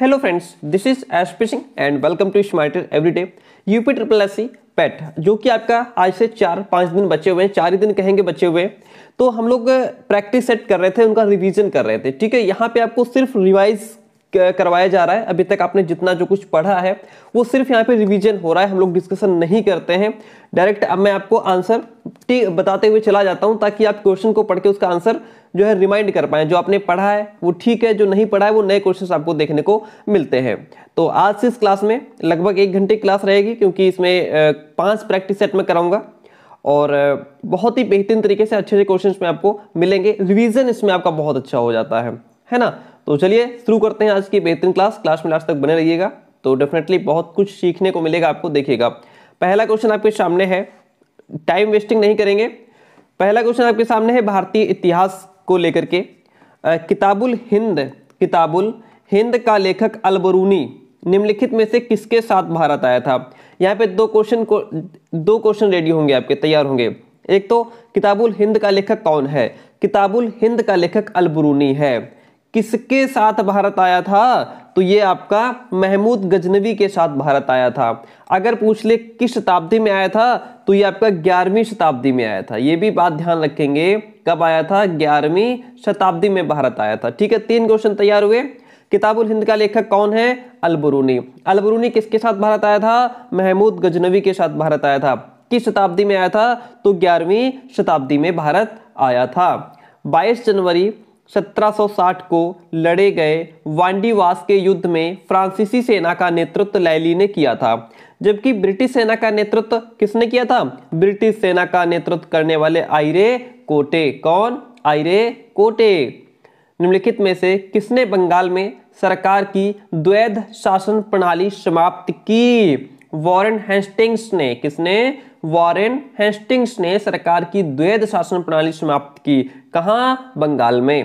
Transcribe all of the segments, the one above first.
hello friends this is Ash पिशिंग and welcome to smarter everyday UP triple S C PET जो कि आपका आज से चार पाँच दिन बचे हुए हैं चार ही दिन कहेंगे बचे हुए तो हम लोग प्रैक्टिस सेट कर रहे थे उनका रिवीजन कर रहे थे ठीक है यहाँ पे आपको सिर्फ रिवाइज करवाया जा रहा है अभी तक आपने जितना जो कुछ पढ़ा है वो सिर्फ यहाँ पे रिवीजन हो रहा है हम लोग डिस्कशन नहीं करते हैं डायरेक्ट अब मैं आपको आंसर बताते हुए चला जाता हूँ ताकि आप क्वेश्चन को पढ़ के उसका आंसर जो है रिमाइंड कर पाए जो आपने पढ़ा है वो ठीक है जो नहीं पढ़ा है वो नए क्वेश्चन आपको देखने को मिलते हैं तो आज से इस क्लास में लगभग एक घंटे क्लास रहेगी क्योंकि इसमें पाँच प्रैक्टिस सेट में कराऊंगा और बहुत ही बेहतरीन तरीके से अच्छे अच्छे क्वेश्चन में आपको मिलेंगे रिविजन इसमें आपका बहुत अच्छा हो जाता है है ना तो चलिए शुरू करते हैं आज की बेहतरीन क्लास क्लास में लास्ट तक बने रहिएगा तो डेफिनेटली बहुत कुछ सीखने को मिलेगा आपको देखिएगा पहला क्वेश्चन आपके सामने है टाइम वेस्टिंग नहीं करेंगे पहला क्वेश्चन आपके सामने है भारतीय इतिहास को लेकर के किताबुल हिंद किताबुल हिंद का लेखक अलबरूनी निम्नलिखित में से किसके साथ भारत आया था यहाँ पे दो क्वेश्चन को दो क्वेश्चन रेडी होंगे आपके तैयार होंगे एक तो किताबुल हिंद का लेखक कौन है किताबुल हिंद का लेखक अलबरूनी है किसके साथ भारत आया था तो ये आपका महमूद गजनवी के साथ भारत आया था अगर पूछ ले किस शताब्दी में आया था तो ये आपका ग्यारहवीं शताब्दी में आया था ये भी बात ध्यान रखेंगे कब आया था ग्यारहवीं शताब्दी में भारत आया था ठीक है तीन क्वेश्चन तैयार हुए किताबुल हिंद का लेखक कौन है अलबरूनी अलबरूनी किसके साथ भारत आया था महमूद गजनवी के साथ भारत आया था किस शताब्दी में आया था तो ग्यारहवीं शताब्दी में भारत आया था 22 जनवरी 1760 को लड़े गए वांडीवास के युद्ध में फ्रांसीसी सेना का नेतृत्व लैली ने किया था जबकि ब्रिटिश सेना का नेतृत्व किसने किया था ब्रिटिश सेना का नेतृत्व करने वाले आयरे कोटे कौन आयरे कोटे निम्नलिखित में से किसने बंगाल में सरकार की द्वैध शासन प्रणाली समाप्त की वॉरेन हेस्टिंग्स ने किसने वॉरेन हेस्टिंग्स ने सरकार की द्वैध शासन प्रणाली समाप्त की कहा बंगाल में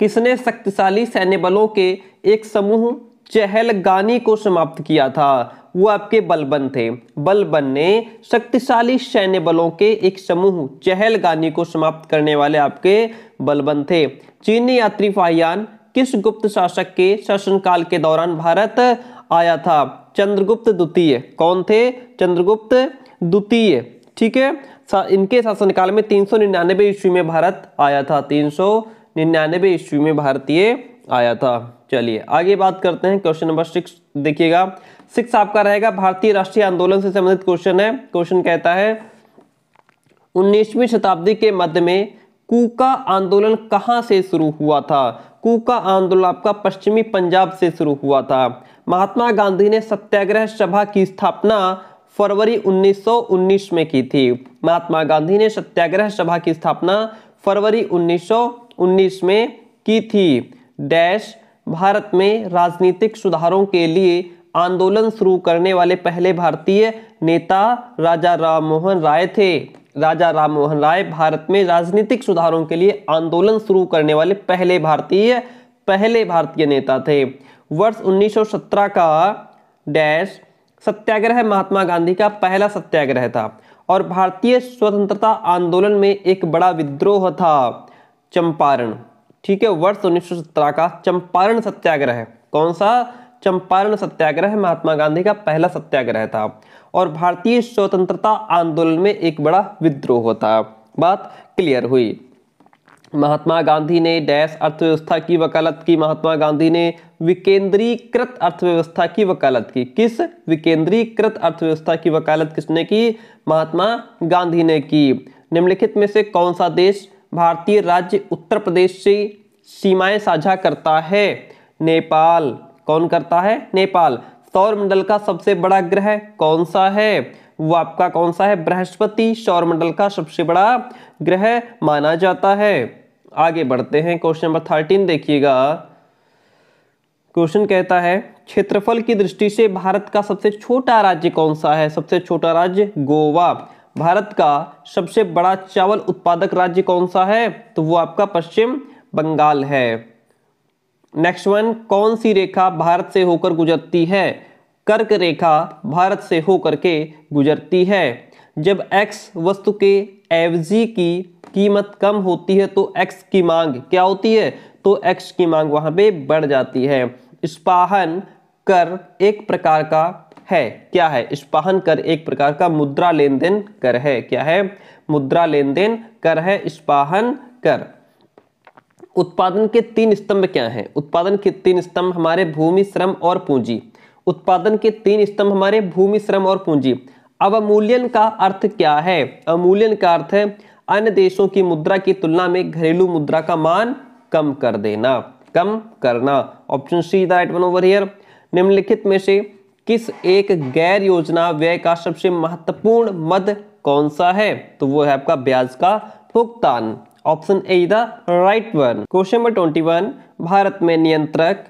किसने शक्तिशाली सैन्य बलों के एक समूह चहलगानी को समाप्त किया था वो आपके बलबन थे बलबन ने शक्तिशाली सैन्य बलों के एक समूह चहलगानी को समाप्त करने वाले आपके बलबन थे चीनी यात्री फाहियान किस गुप्त शासक के शासनकाल के दौरान भारत आया था चंद्रगुप्त द्वितीय कौन थे चंद्रगुप्त द्वितीय ठीक है इनके शासनकाल में तीन सौ निन्यानवे ईस्वी में भारत आया था तीन सौ निन्यानवे ईस्वी में भारतीय आया था चलिए आगे बात करते हैं क्वेश्चन नंबर सिक्स देखिएगा सिक्स आपका रहेगा भारतीय राष्ट्रीय आंदोलन से संबंधित क्वेश्चन है क्वेश्चन कहता है उन्नीसवीं शताब्दी के मध्य में कूका आंदोलन कहाँ से शुरू हुआ था कूका आंदोलन आपका पश्चिमी पंजाब से शुरू हुआ था महात्मा गांधी ने सत्याग्रह सभा की स्थापना फरवरी 1919 में की थी महात्मा गांधी ने सत्याग्रह सभा की स्थापना फरवरी 1919 में की थी डैश भारत में राजनीतिक सुधारों के लिए आंदोलन शुरू करने वाले पहले भारतीय नेता राजा राम मोहन राय थे राजा राम मोहन राय भारत में राजनीतिक सुधारों के लिए आंदोलन शुरू करने वाले पहले भारतीय पहले भारतीय नेता थे वर्ष 1917 का डैश सत्याग्रह महात्मा गांधी का पहला सत्याग्रह था और भारतीय स्वतंत्रता आंदोलन में एक बड़ा विद्रोह था चंपारण ठीक है वर्ष उन्नीस का चंपारण सत्याग्रह कौन सा चंपारण सत्याग्रह महात्मा गांधी का पहला सत्याग्रह था और भारतीय स्वतंत्रता आंदोलन में एक बड़ा विद्रोह था बात क्लियर हुई महात्मा गांधी ने डैश अर्थव्यवस्था की वकालत की महात्मा गांधी ने विकेंद्रीकृत अर्थव्यवस्था की वकालत की किस विकेंद्रीकृत अर्थव्यवस्था की वकालत किसने की महात्मा गांधी ने की निम्नलिखित में से कौन सा देश भारतीय राज्य उत्तर प्रदेश से सीमाएं साझा करता है नेपाल कौन करता है नेपाल सौरमंडल का सबसे बड़ा ग्रह कौन सा है वो आपका कौन सा है बृहस्पति सौरमंडल का सबसे बड़ा ग्रह माना जाता है आगे बढ़ते हैं क्वेश्चन नंबर थर्टीन देखिएगा क्वेश्चन कहता है क्षेत्रफल की दृष्टि से भारत का सबसे छोटा राज्य कौन सा है सबसे छोटा राज्य गोवा भारत का सबसे बड़ा चावल उत्पादक राज्य कौन सा है तो वो आपका पश्चिम बंगाल है नेक्स्ट वन कौन सी रेखा भारत से होकर गुजरती है कर्क रेखा भारत से होकर के गुजरती है जब एक्स वस्तु के एवजी की कीमत कम होती है तो एक्स की मांग क्या होती है तो एक्स की मांग वहां पे बढ़ जाती है स्पाहन कर एक प्रकार का है क्या है स्पाहन कर एक प्रकार का मुद्रा लेन देन कर है क्या है मुद्रा लेन देन कर है स्पाहन कर उत्पादन के तीन स्तंभ क्या हैं उत्पादन के तीन स्तंभ हमारे भूमि श्रम और पूंजी उत्पादन के तीन स्तंभ हमारे भूमि श्रम और पूंजी अवमूल्यन का अर्थ क्या है अवमूल्यन का अर्थ है अन्य देशों की मुद्रा की तुलना में घरेलू मुद्रा का मान कम कर देना कम करना option C the right one over here निम्नलिखित में से किस एक गैर योजना व्यय का सबसे महत्वपूर्ण मद कौन सा है तो वो है आपका ब्याज का भुगतान option A the right one question number twenty one भारत में नियंत्रक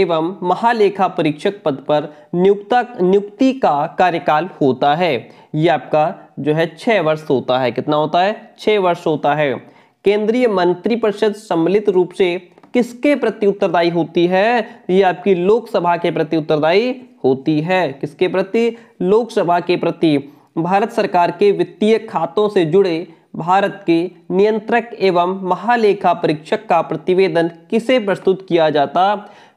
एवं महालेखा परीक्षक पद पर नियुक्ता नियुक्ति का कार्यकाल होता है यह आपका जो है छह वर्ष होता है कितना होता है छह वर्ष होता है केंद्रीय मंत्रिपरिषद सम्मिलित रूप से किसके प्रति उत्तरदायी होती है ये आपकी लोकसभा के प्रति उत्तरदायी होती है किसके प्रति लोकसभा के प्रति भारत सरकार के वित्तीय खातों से जुड़े भारत के नियंत्रक एवं महालेखा परीक्षक का प्रतिवेदन किसे प्रस्तुत किया जाता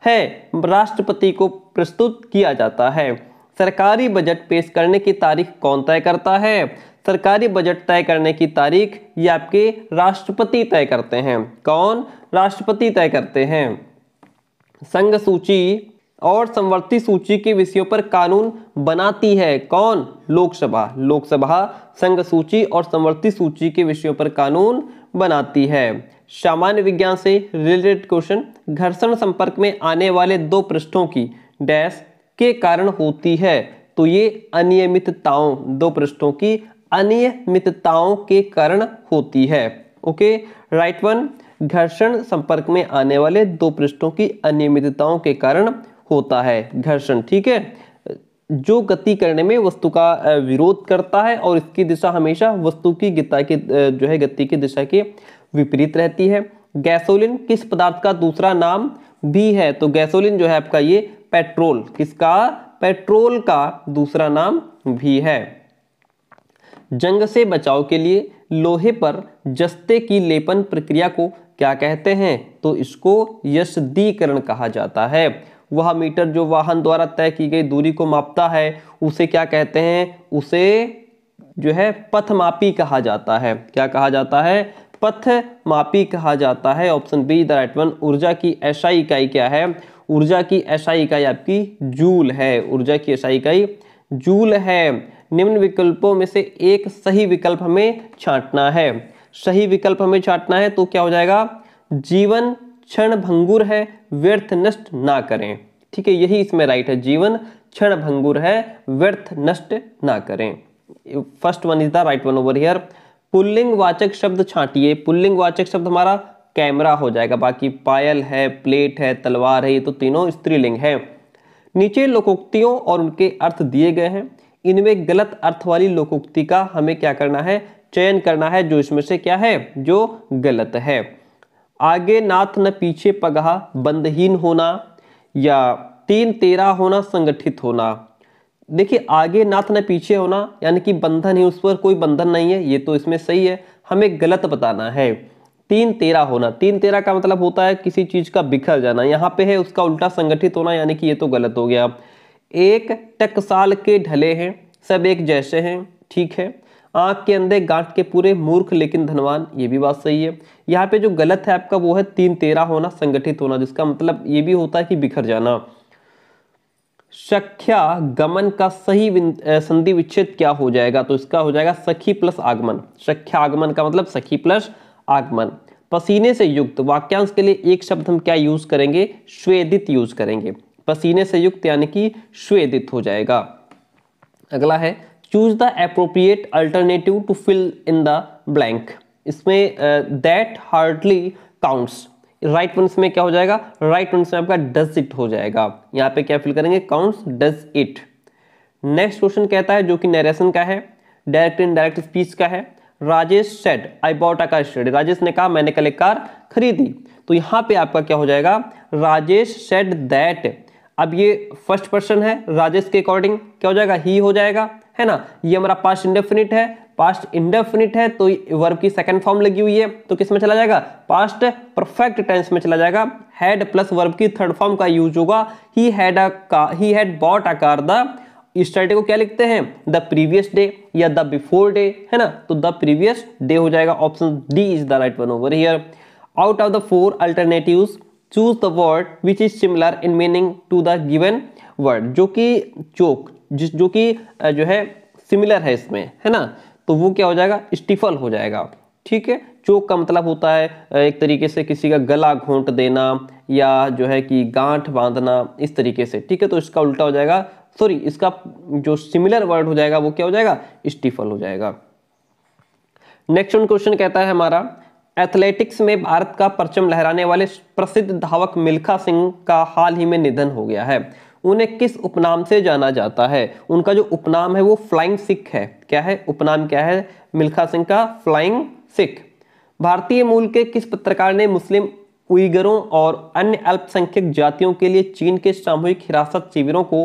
है राष्ट्रपति को प्रस्तुत किया जाता है सरकारी बजट पेश करने की तारीख कौन तय करता है सरकारी बजट तय करने की तारीख ये आपके राष्ट्रपति तय करते हैं कौन राष्ट्रपति तय करते हैं संघ सूची और संवर्ती सूची के विषयों पर कानून बनाती है कौन लोकसभा लोकसभा संघ सूची और संवर्ती सूची के विषयों पर कानून बनाती है सामान्य विज्ञान से रिलेटेड क्वेश्चन घर्षण संपर्क में आने वाले दो पृष्ठों की डैश के कारण होती है तो ये अनियमितताओं दो पृष्ठों की अनियमितताओं के कारण होती है ओके राइट वन घर्षण संपर्क में आने वाले दो पृष्ठों की अनियमितताओं के कारण होता है घर्षण ठीक है जो गति करने में वस्तु का विरोध करता है और इसकी दिशा हमेशा वस्तु की गिता के जो है गति की दिशा के विपरीत रहती है गैसोलिन किस पदार्थ का दूसरा नाम भी है तो गैसोलिन जो है आपका ये पेट्रोल किसका पेट्रोल का दूसरा नाम भी है जंग से बचाव के लिए लोहे पर जस्ते की लेपन प्रक्रिया को क्या कहते हैं तो इसको यशदीकरण कहा जाता है वह मीटर जो वाहन द्वारा तय की गई दूरी को मापता है उसे क्या कहते हैं उसे जो है पथमापी कहा जाता है क्या कहा जाता है पथ मापी कहा जाता है option B the right one ऊर्जा की ऐसा इकाई क्या है ऊर्जा की एसआई इकाई आपकी जूल है ऊर्जा की एसआई इकाई जूल है निम्न विकल्पों में से एक सही विकल्प हमें छांटना है सही विकल्प हमें छांटना है तो क्या हो जाएगा जीवन क्षण भंगुर है व्यर्थ नष्ट ना करें ठीक है यही इसमें राइट है जीवन क्षण भंगुर है व्यर्थ नष्ट ना करें first one is the right one over here पुल्लिंग वाचक शब्द छाटिए पुल्लिंग वाचक शब्द हमारा कैमरा हो जाएगा बाकी पायल है प्लेट है तलवार है ये तो तीनों स्त्रीलिंग है नीचे लोकोक्तियों और उनके अर्थ दिए गए हैं इनमें गलत अर्थ वाली लोकोक्ति का हमें क्या करना है चयन करना है जो इसमें से क्या है जो गलत है आगे नाथ न पीछे पगहा बंदहीन होना या तीन तेरा होना संगठित होना देखिए आगे नाथ न पीछे होना यानी कि बंधन है उस पर कोई बंधन नहीं है ये तो इसमें सही है हमें गलत बताना है तीन तेरा होना तीन तेरा का मतलब होता है किसी चीज का बिखर जाना यहाँ पे है उसका उल्टा संगठित होना यानी कि ये तो गलत हो गया एक टकसाल के ढले हैं सब एक जैसे हैं ठीक है आंख के अंदर गांठ के पूरे मूर्ख लेकिन धनवान ये भी बात सही है यहाँ पे जो गलत है आपका वो है तीन तेरा होना संगठित होना जिसका मतलब ये भी होता है कि बिखर जाना सख्या गमन का सही संधि विच्छेद क्या हो जाएगा तो इसका हो जाएगा सखी प्लस आगमन सख्या आगमन का मतलब सखी प्लस आगमन पसीने से युक्त वाक्यांश के लिए एक शब्द हम क्या यूज़ करेंगे श्वेदित यूज़ करेंगे पसीने से युक्त यानी कि श्वेदित हो जाएगा अगला है choose the appropriate alternative to fill in the blank इसमें that hardly counts right one में क्या हो जाएगा राइट वन में आपका डज इट हो जाएगा यहाँ पे क्या फिल करेंगे counts does it next question कहता है जो कि नरेशन का है डायरेक्ट इन डायरेक्ट स्पीच का है Rajesh said I bought a car yesterday Rajesh ने कहा मैंने कल एक कार खरीदी तो यहाँ पे आपका क्या हो जाएगा राजेश सेट दैट अब ये फर्स्ट पर्सन है राजेश के अकॉर्डिंग क्या हो जाएगा ही हो जाएगा है ना ये हमारा पास्ट इंडेफिनिट है पास्ट इंडेफिनिट है तो वर्ब की सेकंड फॉर्म लगी हुई है तो किस में चला जाएगा पास्ट परफेक्ट टेंस में चला जाएगा हैड प्लस वर्ब की थर्ड फॉर्म का यूज होगा ही हैड ही had bought a car yesterday को क्या लिखते हैं द प्रीवियस डे या द बिफोर डे है ना तो द प्रीवियस डे हो जाएगा option D is the right one over here out of the four alternative choose the word which is similar in meaning to the given word जो कि चोक जिस जो कि जो है सिमिलर है इसमें है ना तो वो क्या हो जाएगा स्टिफल हो जाएगा ठीक है चोक का मतलब होता है एक तरीके से किसी का गला घोंट देना या जो है कि गांठ बांधना इस तरीके से ठीक है तो इसका उल्टा हो जाएगा सॉरी इसका जो सिमिलर वर्ड हो जाएगा वो क्या हो जाएगा स्टीफल हो जाएगा नेक्स्ट क्वेश्चन कहता है हमारा एथलेटिक्स में भारत का परचम लहराने वाले प्रसिद्ध धावक मिल्खा सिंह का हाल ही में निधन हो गया है उन्हें किस उपनाम से जाना जाता है उनका जो उपनाम है वो फ्लाइंग सिख है क्या है उपनाम क्या है मिल्खा सिंह का फ्लाइंग सिख भारतीय मूल के किस पत्रकार ने मुस्लिम उइगरों और अन्य अल्पसंख्यक जातियों के लिए चीन के सामूहिक हिरासत शिविरों को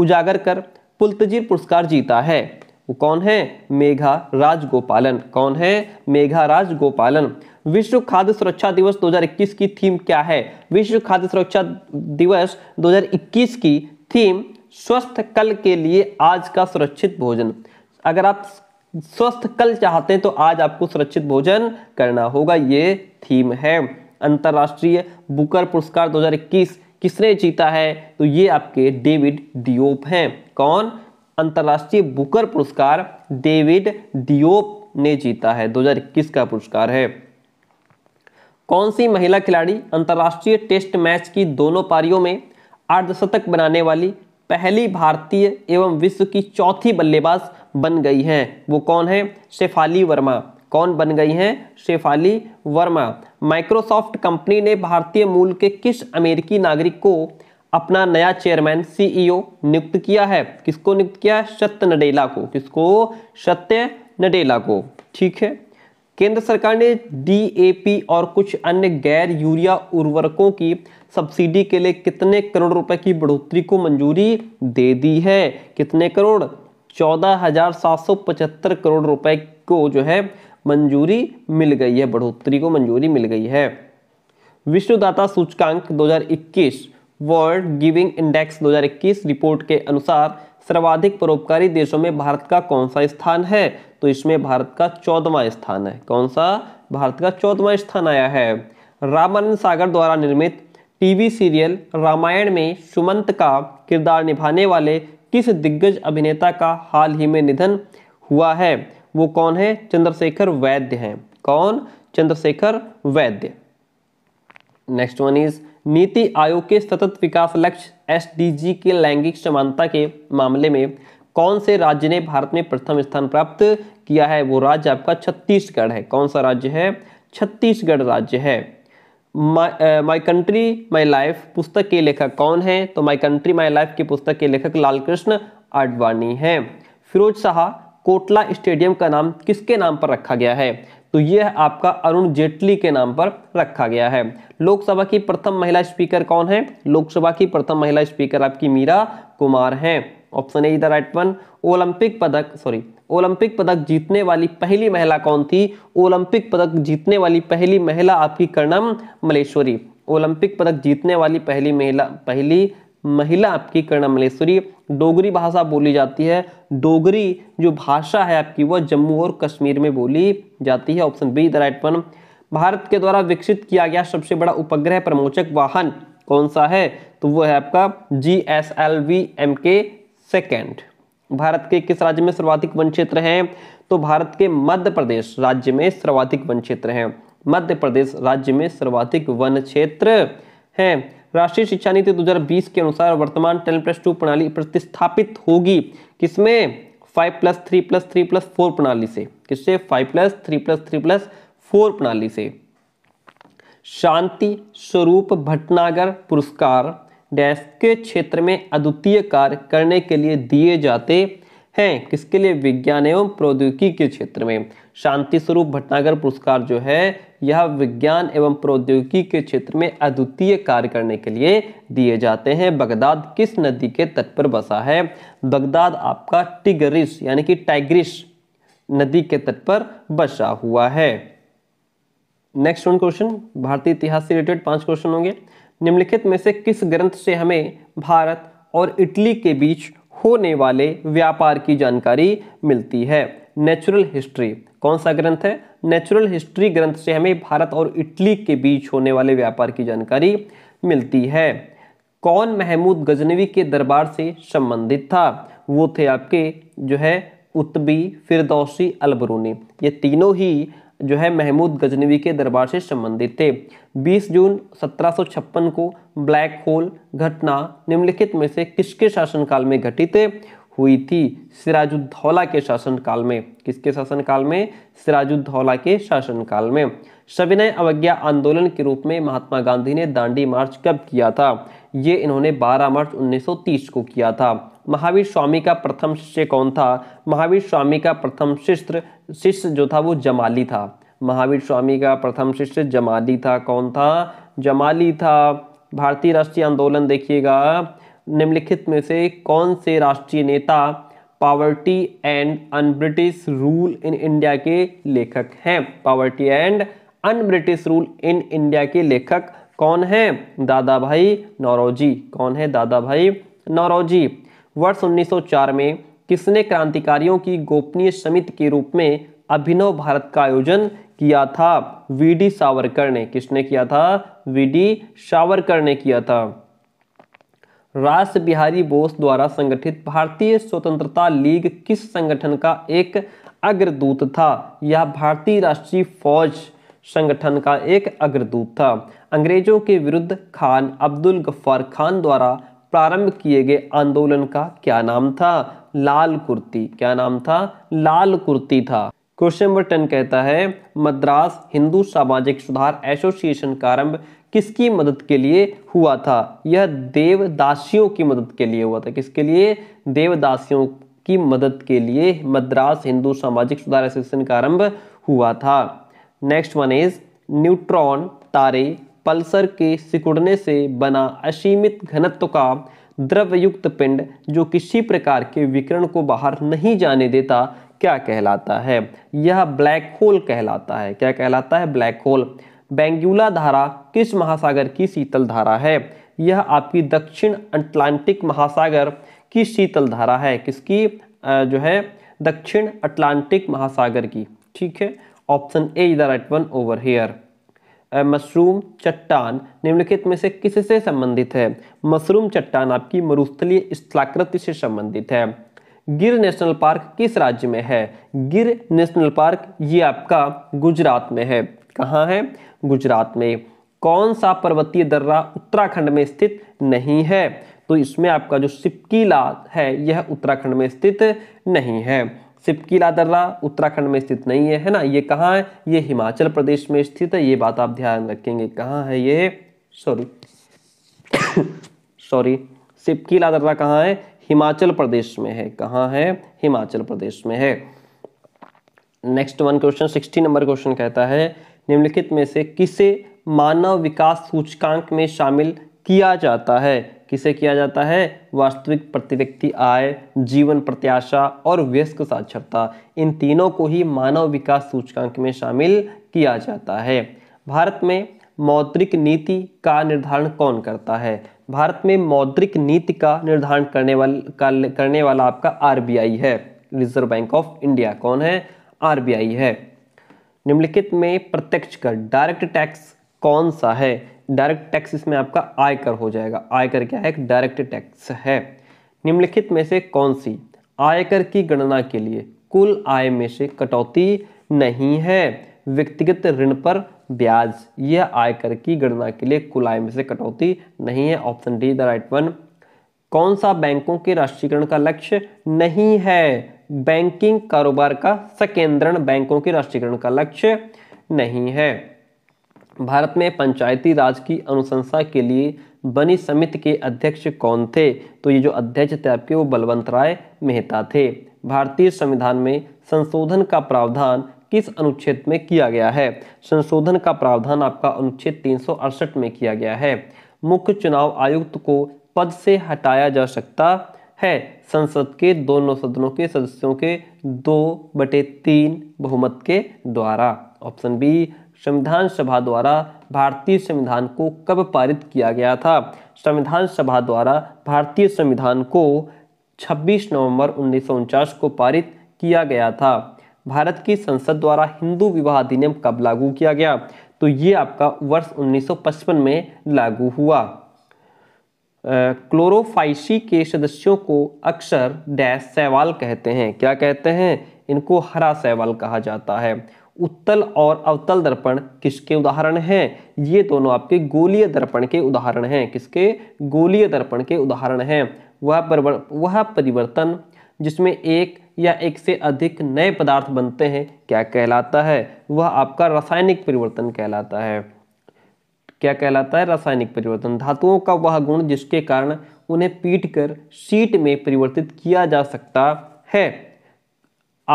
उजागर कर पुलतजीर पुरस्कार जीता है वो कौन है मेघा राजगोपालन कौन है मेघा राजगोपालन विश्व खाद्य सुरक्षा दिवस 2021 की थीम क्या है विश्व खाद्य सुरक्षा दिवस 2021 की थीम स्वस्थ कल के लिए आज का सुरक्षित भोजन अगर आप स्वस्थ कल चाहते हैं तो आज आपको सुरक्षित भोजन करना होगा ये थीम है अंतर्राष्ट्रीय बुकर पुरस्कार 2021 किसने जीता है तो ये आपके डेविड डियोप हैं कौन अंतर्राष्ट्रीय बुकर पुरस्कार डेविड डियोप ने जीता है 2021 का पुरस्कार है कौन सी महिला खिलाड़ी अंतर्राष्ट्रीय टेस्ट मैच की दोनों पारियों में अर्धशतक बनाने वाली पहली भारतीय एवं विश्व की चौथी बल्लेबाज बन गई हैं वो कौन है शेफाली वर्मा कौन बन गई हैं शेफाली वर्मा माइक्रोसॉफ्ट कंपनी ने भारतीय मूल के किस अमेरिकी नागरिक को अपना नया चेयरमैन सीईओ नियुक्त किया है किसको नियुक्त किया है सत्य नडेला को किसको सत्य नडेला को ठीक है केंद्र सरकार ने डीएपी और कुछ अन्य गैर यूरिया उर्वरकों की सब्सिडी के लिए कितने करोड़ रुपए की बढ़ोतरी को मंजूरी दे दी है कितने करोड़ चौदह हजार सात सौ पचहत्तर करोड़ रुपए को जो है मंजूरी मिल गई है बढ़ोतरी को मंजूरी मिल गई है विश्वदाता सूचकांक 2021 वर्ल्ड गिविंग इंडेक्स 2021 रिपोर्ट के अनुसार सर्वाधिक परोपकारी देशों में भारत का कौन सा स्थान है तो इसमें भारत का चौदवा स्थान है कौन सा भारत का चौदवा स्थान आया है रामानंद सागर द्वारा निर्मित टीवी सीरियल रामायण में सुमंत का किरदार निभाने वाले किस दिग्गज अभिनेता का हाल ही में निधन हुआ है वो कौन है चंद्रशेखर वैद्य हैं कौन चंद्रशेखर वैद्य नेक्स्ट वन इज नीति आयोग के सतत विकास लक्ष्य एसडीजी के लैंगिक समानता के मामले में कौन से राज्य ने भारत में प्रथम स्थान प्राप्त किया है वो राज्य आपका छत्तीसगढ़ है कौन सा राज्य है छत्तीसगढ़ राज्य है माई कंट्री माई लाइफ पुस्तक के लेखक कौन है तो माई कंट्री माई लाइफ की पुस्तक के लेखक लालकृष्ण आडवाणी हैं फिरोज शाह कोटला स्टेडियम का नाम किसके नाम पर रखा गया है तो यह आपका अरुण जेटली के नाम पर रखा गया है लोकसभा की प्रथम महिला स्पीकर कौन है लोकसभा की प्रथम महिला स्पीकर आपकी मीरा कुमार है option A right one Olympic पदक सॉरी ओलंपिक पदक जीतने वाली पहली महिला कौन थी ओलंपिक पदक जीतने वाली पहली महिला आपकी कर्णम मलेश्वरी ओलंपिक पदक जीतने वाली पहली महिला पहली महिला आपकी कर्णमलेश्वरी डोगरी भाषा बोली जाती है डोगरी जो भाषा है आपकी वह जम्मू और कश्मीर में बोली जाती है option B the right one Bharat के द्वारा विकसित किया गया सबसे बड़ा उपग्रह प्रमोचक वाहन कौन सा है तो वो है आपका G S L V M K second Bharat के किस राज्य में सर्वाधिक वन क्षेत्र हैं तो भारत के मध्य प्रदेश राज्य में सर्वाधिक वन क्षेत्र हैं मध्य प्रदेश राज्य में सर्वाधिक वन क्षेत्र हैं राष्ट्रीय शिक्षा नीति 2020 के अनुसार वर्तमान टेन प्लस टू प्रणाली प्रतिस्थापित होगी किसमें five plus three plus three plus four प्रणाली से किससे five plus three plus three plus four प्रणाली से शांति स्वरूप भटनागर पुरस्कार डैश के क्षेत्र में अद्वितीय कार्य करने के लिए दिए जाते हैं किसके लिए विज्ञान एवं प्रौद्योगिकी के क्षेत्र में शांति स्वरूप भटनागर पुरस्कार जो है यह विज्ञान एवं प्रौद्योगिकी के क्षेत्र में अद्वितीय कार्य करने के लिए दिए जाते हैं बगदाद किस नदी के तट पर बसा है बगदाद आपका टिगरिस यानी कि टाइग्रिस नदी के तट पर बसा हुआ है नेक्स्ट वन क्वेश्चन भारतीय इतिहास से रिलेटेड पांच क्वेश्चन होंगे निम्नलिखित में से किस ग्रंथ से हमें भारत और इटली के बीच होने वाले व्यापार की जानकारी मिलती है नेचुरल हिस्ट्री कौन सा ग्रंथ है नेचुरल हिस्ट्री ग्रंथ से हमें भारत और इटली के बीच होने वाले व्यापार की जानकारी मिलती है कौन महमूद गजनवी के दरबार से संबंधित था वो थे आपके जो है उतबी फिरदौसी अलबरूनी ये तीनों ही जो है महमूद गजनवी के दरबार से संबंधित थे 20 जून 1756 को ब्लैक होल घटना निम्नलिखित में से किसके शासनकाल में घटित हुई थी सिराजुद्दौला के शासनकाल में किसके शासनकाल में सिराजुद्दौला के शासनकाल में सविनय अवज्ञा आंदोलन के रूप में महात्मा गांधी ने दांडी मार्च कब किया था ये इन्होंने 12 मार्च 1930 को किया था महावीर स्वामी का प्रथम शिष्य कौन था महावीर स्वामी का प्रथम शिष्य शिष्य जो था वो जमाली था महावीर स्वामी का प्रथम शिष्य जमाली था कौन था जमाली था भारतीय राष्ट्रीय आंदोलन देखिएगा निम्नलिखित में से कौन से राष्ट्रीय नेता poverty and unBritish rule in India के लेखक हैं poverty and unBritish rule in India के लेखक कौन है दादा भाई नौरोजी कौन है दादा भाई नौरोजी वर्ष 1904 में किसने क्रांतिकारियों की गोपनीय समिति के रूप में अभिनव भारत का आयोजन किया था वीडी सावरकर ने किसने किया था वीडी सावरकर ने किया था रास बिहारी बोस द्वारा संगठित भारतीय स्वतंत्रता लीग किस संगठन का एक अग्रदूत था यह भारतीय राष्ट्रीय फौज संगठन का एक अग्रदूत था अंग्रेजों के विरुद्ध खान अब्दुल गफ्फार खान द्वारा प्रारंभ किए गए आंदोलन का क्या नाम था लाल कुर्ती क्या नाम था लाल कुर्ती था क्वेश्चन नंबर टेन कहता है मद्रास हिंदू सामाजिक सुधार एसोसिएशन का आरंभ किसकी मदद के लिए हुआ था यह देवदासियों की मदद के लिए हुआ था किसके लिए देवदासियों की मदद के लिए मद्रास हिंदू सामाजिक सुधार एसोसिएशन का आरंभ हुआ था नेक्स्ट वन इज न्यूट्रॉन तारे पल्सर के सिकुड़ने से बना असीमित घनत्व का द्रवयुक्त पिंड जो किसी प्रकार के विकिरण को बाहर नहीं जाने देता क्या कहलाता है यह ब्लैक होल कहलाता है क्या कहलाता है ब्लैक होल बैंगुला धारा किस महासागर की शीतल धारा है यह आपकी दक्षिण अटलांटिक महासागर की शीतल धारा है किसकी जो है दक्षिण अटलांटिक महासागर की ठीक है option A is the right one over here mushroom चट्टान निम्नलिखित में से किससे संबंधित है मशरूम चट्टान आपकी मरुस्थलीय स्थलाकृति से संबंधित है गिर नेशनल पार्क किस राज्य में है गिर नेशनल पार्क ये आपका गुजरात में है कहाँ है गुजरात में कौन सा पर्वतीय दर्रा उत्तराखंड में स्थित नहीं है तो इसमें आपका जो सिपकीला है यह उत्तराखंड में स्थित नहीं है सिपकीला दर्रा उत्तराखंड में स्थित नहीं है है ना ये कहाँ है ये हिमाचल प्रदेश में स्थित है ये बात आप ध्यान रखेंगे कहाँ है ये सॉरी सॉरी सिपकीला दर्रा कहाँ है हिमाचल प्रदेश में है कहाँ है हिमाचल प्रदेश में है next one question sixty number question कहता है निम्नलिखित में से किसे मानव विकास सूचकांक में शामिल किया जाता है किसे किया जाता है वास्तविक प्रति व्यक्ति आय जीवन प्रत्याशा और व्यस्क साक्षरता इन तीनों को ही मानव विकास सूचकांक में शामिल किया जाता है भारत में मौद्रिक नीति का निर्धारण कौन करता है भारत में मौद्रिक नीति का निर्धारण करने वाल करने वाला आपका आरबीआई है रिजर्व बैंक ऑफ इंडिया कौन है आरबीआई है निम्नलिखित में प्रत्यक्ष कर डायरेक्ट टैक्स कौन सा है डायरेक्ट टैक्स इसमें आपका आयकर हो जाएगा आयकर क्या है एक डायरेक्ट टैक्स है निम्नलिखित में से कौन सी आयकर की गणना के लिए कुल आय में से कटौती नहीं है व्यक्तिगत ऋण पर ब्याज यह आयकर की गणना के लिए कुल आय में से कटौती नहीं है option D the right one कौन सा बैंकों के राष्ट्रीयकरण का लक्ष्य नहीं है बैंकिंग कारोबार का संकेंद्रण बैंकों के राष्ट्रीयकरण का लक्ष्य नहीं है भारत में पंचायती राज की अनुशंसा के लिए बनी समिति के अध्यक्ष कौन थे तो ये जो अध्यक्ष थे आपके वो बलवंत राय मेहता थे भारतीय संविधान में संशोधन का प्रावधान किस अनुच्छेद में किया गया है संशोधन का प्रावधान आपका अनुच्छेद तीन में किया गया है मुख्य चुनाव आयुक्त को पद से हटाया जा सकता है संसद के दोनों सदनों के सदस्यों के दो बटे तीन बहुमत के द्वारा ऑप्शन बी संविधान सभा द्वारा भारतीय संविधान को कब पारित किया गया था संविधान सभा द्वारा भारतीय संविधान को 26 नवंबर उन्नीस को पारित किया गया था भारत की संसद द्वारा हिंदू विवाह अधिनियम कब लागू किया गया तो ये आपका वर्ष 1955 में लागू हुआ क्लोरोफाइसी के सदस्यों को अक्सर डैश सहवाल कहते हैं क्या कहते हैं इनको हरा सहवाल कहा जाता है उत्तल और अवतल दर्पण किसके उदाहरण हैं ये दोनों आपके गोलीय दर्पण के उदाहरण हैं किसके गोलीय दर्पण के उदाहरण हैं वह वह परिवर्तन जिसमें एक या एक से अधिक नए पदार्थ बनते हैं क्या कहलाता है वह आपका रासायनिक परिवर्तन कहलाता है क्या कहलाता है रासायनिक परिवर्तन धातुओं का वह गुण जिसके कारण उन्हें पीट कर सीट में परिवर्तित किया जा सकता है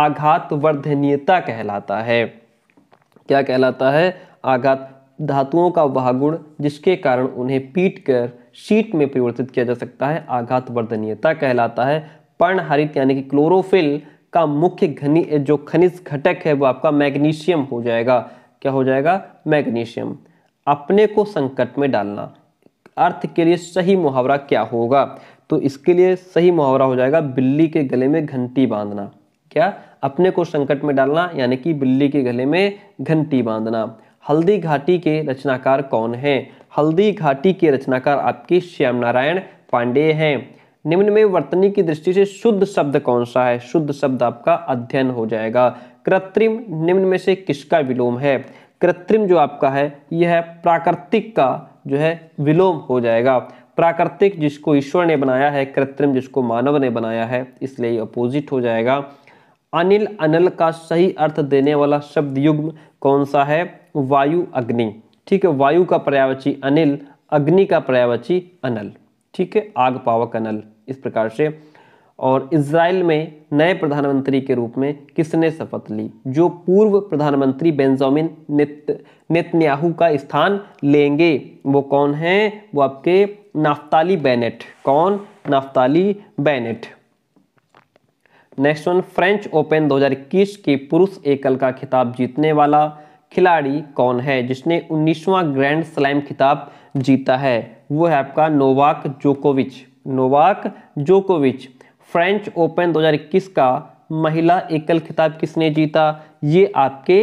आघात वर्धनीयता कहलाता है क्या कहलाता है आघात धातुओं का वह गुण जिसके कारण उन्हें पीट कर शीट में परिवर्तित किया जा सकता है आघात वर्धनीयता कहलाता है पर्णहरित यानी कि क्लोरोफिल का मुख्य घनी जो खनिज घटक है वो आपका मैग्नीशियम हो जाएगा क्या हो जाएगा मैग्नीशियम अपने को संकट में डालना अर्थ के लिए सही मुहावरा क्या होगा तो इसके लिए सही मुहावरा हो जाएगा बिल्ली के गले में घंटी बांधना क्या अपने को संकट में डालना यानी कि बिल्ली के गले में घंटी बांधना हल्दी घाटी के रचनाकार कौन हैं हल्दी घाटी के रचनाकार आपके श्याम नारायण पांडे हैं निम्न में वर्तनी की दृष्टि से शुद्ध शब्द कौन सा है शुद्ध शब्द आपका अध्ययन हो जाएगा कृत्रिम निम्न में से किसका विलोम है कृत्रिम जो आपका है यह है प्राकृतिक का जो है विलोम हो जाएगा प्राकृतिक जिसको ईश्वर ने बनाया है कृत्रिम जिसको मानव ने बनाया है इसलिए अपोजिट हो जाएगा अनिल अनल का सही अर्थ देने वाला शब्द युग्म कौन सा है वायु अग्नि ठीक है वायु का पर्यावची अनिल अग्नि का पर्यावची अनल ठीक है आग पावक अनल इस प्रकार से और इसराइल में नए प्रधानमंत्री के रूप में किसने शपथ ली जो पूर्व प्रधानमंत्री बेंजामिन नेत नेतन्याहू का स्थान लेंगे वो कौन है वो आपके नाफ्ताली बैनेट कौन Naftali Bennett next one French Open 2021 के पुरुष एकल का खिताब जीतने वाला खिलाड़ी कौन है जिसने 19वां ग्रैंड स्लैम खिताब जीता है वो है आपका नोवाक जोकोविच नोवाक जोकोविच फ्रेंच ओपन 2021 का महिला एकल खिताब किसने जीता ये आपके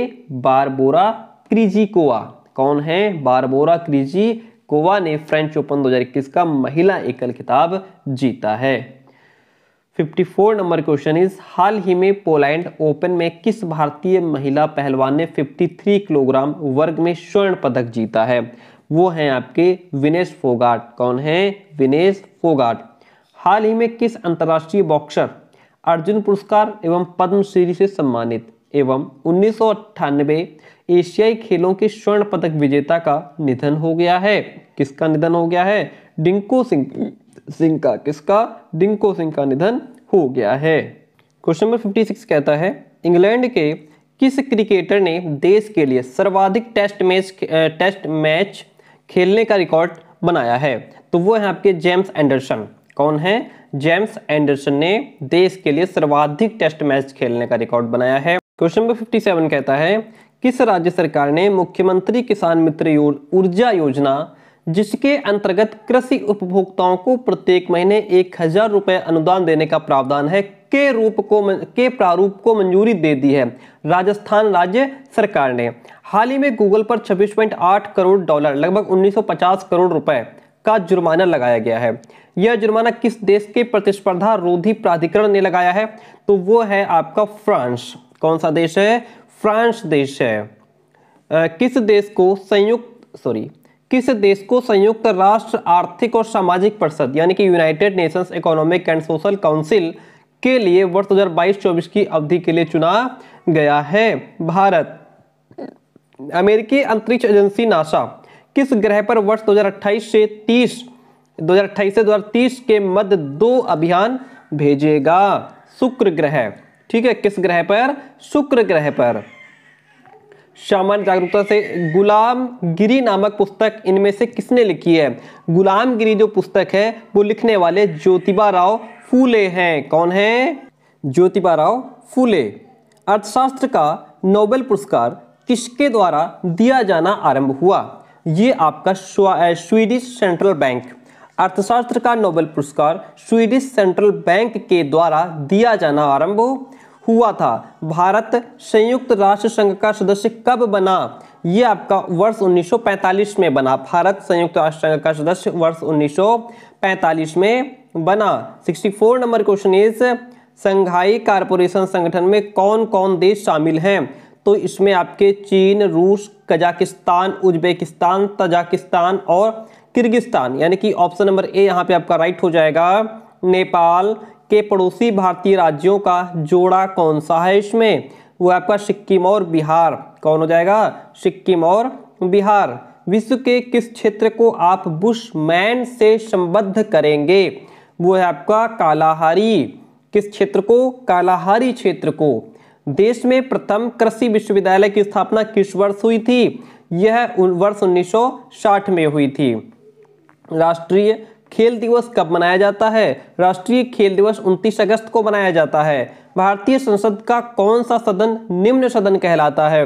बारबोरा क्रिजिकोवा कौन है बारबोरा क्रिजिकोवा ने फ्रेंच ओपन 2021 का महिला एकल खिताब जीता है 54 नंबर क्वेश्चन इज हाल ही में पोलैंड ओपन में किस भारतीय महिला पहलवान ने 53 किलोग्राम वर्ग में स्वर्ण पदक जीता है वो हैं आपके विनेश फोगाट कौन है विनेश फोगाट हाल ही में किस अंतर्राष्ट्रीय बॉक्सर अर्जुन पुरस्कार एवं पद्मश्री से सम्मानित एवं उन्नीस एशियाई खेलों के स्वर्ण पदक विजेता का निधन हो गया है किसका निधन हो गया है डिंकू सिंह सिंह का किसका डिंको सिंह का निधन हो गया है क्वेश्चन नंबर 56 कहता है इंग्लैंड के किस क्रिकेटर ने देश के लिए सर्वाधिक टेस्ट मैच टेस्ट मैच खेलने का रिकॉर्ड बनाया है तो वो है आपके जेम्स एंडरसन कौन है जेम्स एंडरसन ने देश के लिए सर्वाधिक टेस्ट मैच खेलने का रिकॉर्ड बनाया है क्वेश्चन नंबर 57 कहता है किस राज्य सरकार ने मुख्यमंत्री किसान मित्र ऊर्जा योजना जिसके अंतर्गत कृषि उपभोक्ताओं को प्रत्येक महीने एक हजार रुपये अनुदान देने का प्रावधान है के रूप को के प्रारूप को मंजूरी दे दी है राजस्थान राज्य सरकार ने हाल ही में गूगल पर 26.8 करोड़ डॉलर लगभग 1950 करोड़ रुपए का जुर्माना लगाया गया है यह जुर्माना किस देश के प्रतिस्पर्धा रोधी प्राधिकरण ने लगाया है तो वो है आपका फ्रांस कौन सा देश है फ्रांस देश है आ, किस देश को संयुक्त सॉरी किस देश को संयुक्त राष्ट्र आर्थिक और सामाजिक परिषद यानी कि United Nations Economic and Social Council के लिए वर्ष 2022-24 की अवधि के लिए चुना गया है भारत अमेरिकी अंतरिक्ष एजेंसी नासा किस ग्रह पर वर्ष 2028 से 30 2028 से 2030 के मध्य दो अभियान भेजेगा शुक्र ग्रह ठीक है किस ग्रह पर शुक्र ग्रह पर सामान्य जागरूकता से गुलाम गिरी नामक पुस्तक इनमें से किसने लिखी है गुलाम गिरी जो पुस्तक है वो लिखने वाले ज्योतिबा राव फूले हैं कौन है ज्योतिबा राव फूले अर्थशास्त्र का नोबेल पुरस्कार किसके द्वारा दिया जाना आरंभ हुआ ये आपका स्वीडिश सेंट्रल बैंक अर्थशास्त्र का नोबेल पुरस्कार स्वीडिश सेंट्रल बैंक के द्वारा दिया जाना आरंभ हुआ था भारत संयुक्त राष्ट्र संघ का सदस्य कब बना यह आपका वर्ष 1945 में बना भारत संयुक्त राष्ट्र संघ का सदस्य वर्ष 1945 में बना 64 number question is Shanghai corporation संगठन में कौन कौन देश शामिल हैं तो इसमें आपके चीन रूस कजाकिस्तान उज्बेकिस्तान तजाकिस्तान और किर्गिस्तान यानी कि ऑप्शन नंबर ए यहाँ पे आपका राइट हो जाएगा नेपाल के पड़ोसी भारतीय राज्यों का जोड़ा कौन सा है इसमें वो आपका सिक्किम और बिहार कौन हो जाएगा सिक्किम और बिहार विश्व के किस क्षेत्र को आप बुश मैन से संबद्ध करेंगे वो है आपका कालाहारी किस क्षेत्र को कालाहारी क्षेत्र को देश में प्रथम कृषि विश्वविद्यालय की स्थापना किस वर्ष हुई थी यह वर्ष 1960 में हुई थी राष्ट्रीय खेल दिवस कब मनाया जाता है राष्ट्रीय खेल दिवस 29 अगस्त को मनाया जाता है भारतीय संसद का कौन सा सदन निम्न सदन कहलाता है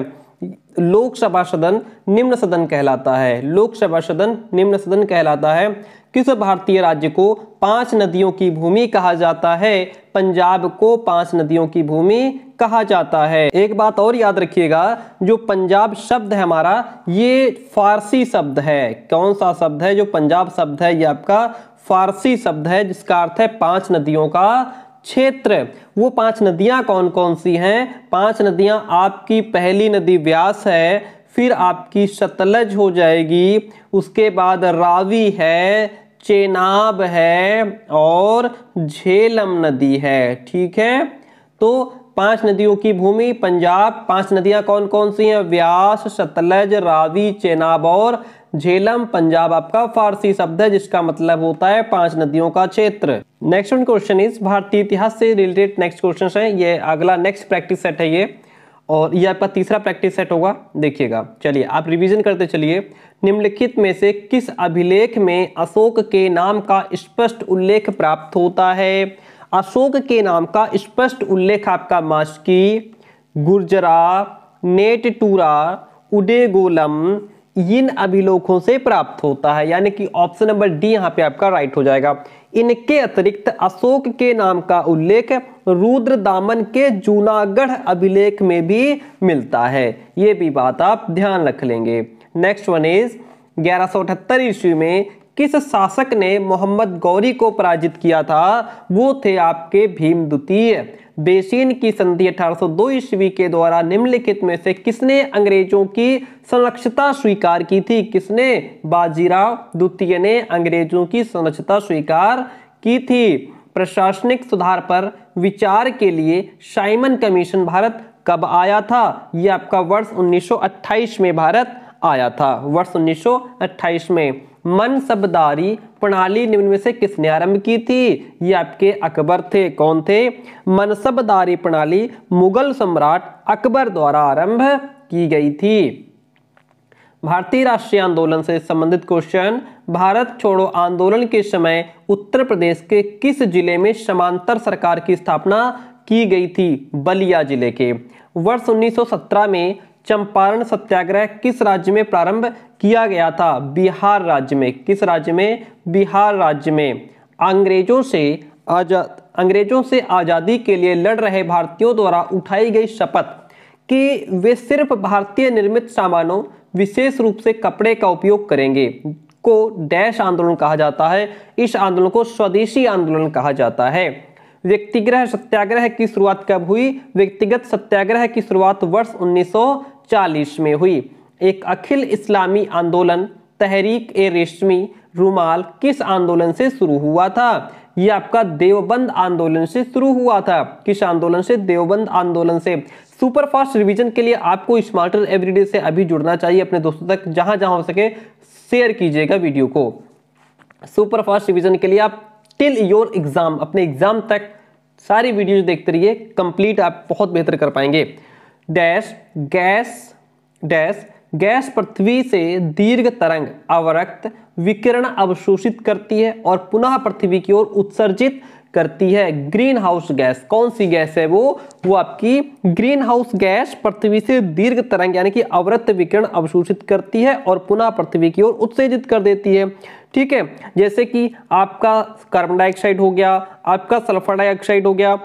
लोकसभा सदन निम्न सदन कहलाता है लोकसभा सदन निम्न सदन कहलाता है किस भारतीय राज्य को पांच नदियों की भूमि कहा जाता है पंजाब को पांच नदियों की भूमि कहा जाता है एक बात और याद रखिएगा जो पंजाब शब्द है हमारा ये फारसी शब्द है कौन सा शब्द है जो पंजाब शब्द है ये आपका फारसी शब्द है जिसका अर्थ है पांच नदियों का क्षेत्र वो पांच नदियां कौन कौन सी हैं पांच नदियां आपकी पहली नदी व्यास है फिर आपकी शतलज हो जाएगी उसके बाद रावी है चेनाब है और झेलम नदी है ठीक है तो पांच नदियों की भूमि पंजाब पांच नदियां कौन कौन सी हैं व्यास सतलज रावी चेनाब और झेलम पंजाब आपका फारसी शब्द है जिसका मतलब होता है पांच नदियों का क्षेत्र नेक्स्ट वन क्वेश्चन इस भारतीय इतिहास से रिलेटेड नेक्स्ट क्वेश्चन है ये अगला नेक्स्ट प्रैक्टिस सेट है ये और ये आपका तीसरा प्रैक्टिस सेट होगा देखिएगा चलिए आप रिवीजन करते चलिए निम्नलिखित में से किस अभिलेख में अशोक के नाम का स्पष्ट उल्लेख प्राप्त होता है अशोक के नाम का स्पष्ट उल्लेख आपका मास्की गुर्जरा नेटटूरा उडेगोलम इन अभिलेखों से प्राप्त होता है यानी कि ऑप्शन नंबर डी यहाँ पे आपका राइट हो जाएगा इनके अतिरिक्त अशोक के नाम का उल्लेख रुद्र दामन के जूनागढ़ अभिलेख में भी मिलता है ये भी बात आप ध्यान रख लेंगे नेक्स्ट वन इज ग्यारह सौ अठहत्तर ईस्वी में किस शासक ने मोहम्मद गौरी को पराजित किया था वो थे आपके भीम द्वितीय बेसिन की संधि 1802 ईस्वी के द्वारा निम्नलिखित में से किसने अंग्रेजों की संरक्षता स्वीकार की थी किसने बाजीराव द्वितीय ने अंग्रेजों की संरक्षता स्वीकार की थी प्रशासनिक सुधार पर विचार के लिए साइमन कमीशन भारत कब आया था यह आपका वर्ष 1928 में भारत आया था वर्ष उन्नीस में मन मनसबदारी प्रणाली निम्न में से किसने आरंभ की थी ये आपके अकबर थे कौन थे मन मनसबदारी प्रणाली मुगल सम्राट अकबर द्वारा आरंभ की गई थी भारतीय राष्ट्रीय आंदोलन से संबंधित क्वेश्चन भारत छोड़ो आंदोलन के समय उत्तर प्रदेश के किस जिले में समांतर सरकार की स्थापना की गई थी बलिया जिले के वर्ष 1917 में चंपारण सत्याग्रह किस राज्य में प्रारंभ किया गया था बिहार राज्य में किस राज्य में बिहार राज्य में अंग्रेजों से आजाद अंग्रेजों से आज़ादी के लिए लड़ रहे भारतीयों द्वारा उठाई गई शपथ कि वे सिर्फ भारतीय निर्मित सामानों विशेष रूप से कपड़े का उपयोग करेंगे को डैश आंदोलन कहा जाता है इस आंदोलन को स्वदेशी आंदोलन कहा जाता है व्यक्तिग्रह सत्याग्रह की शुरुआत कब हुई व्यक्तिगत सत्याग्रह की शुरुआत वर्ष उन्नीस 1940 में हुई एक अखिल इस्लामी आंदोलन तहरीक ए रेशमी रुमाल किस आंदोलन से शुरू हुआ था यह आपका देवबंद आंदोलन से शुरू हुआ था किस आंदोलन से देवबंद आंदोलन से सुपर फास्ट रिवीजन के लिए आपको स्मार्टर एवरीडे से अभी जुड़ना चाहिए अपने दोस्तों तक जहां जहां हो सके शेयर कीजिएगा वीडियो को सुपर फास्ट रिवीजन के लिए आप टिल योर एग्जाम अपने एग्जाम तक सारी वीडियोज देखते रहिए कंप्लीट आप बहुत बेहतर कर पाएंगे डैश गैस डैश गैस पृथ्वी से दीर्घ तरंग अवरक्त विकिरण अवशोषित करती है और पुनः पृथ्वी की ओर उत्सर्जित करती है ग्रीन हाउस गैस कौन सी गैस है वो वो आपकी ग्रीन हाउस गैस पृथ्वी से दीर्घ तरंग यानी कि अवरक्त विकिरण अवशोषित करती है और पुनः पृथ्वी की ओर उत्सर्जित कर देती है ठीक है जैसे कि आपका कार्बन डाइऑक्साइड हो गया आपका सल्फर डाइऑक्साइड हो गया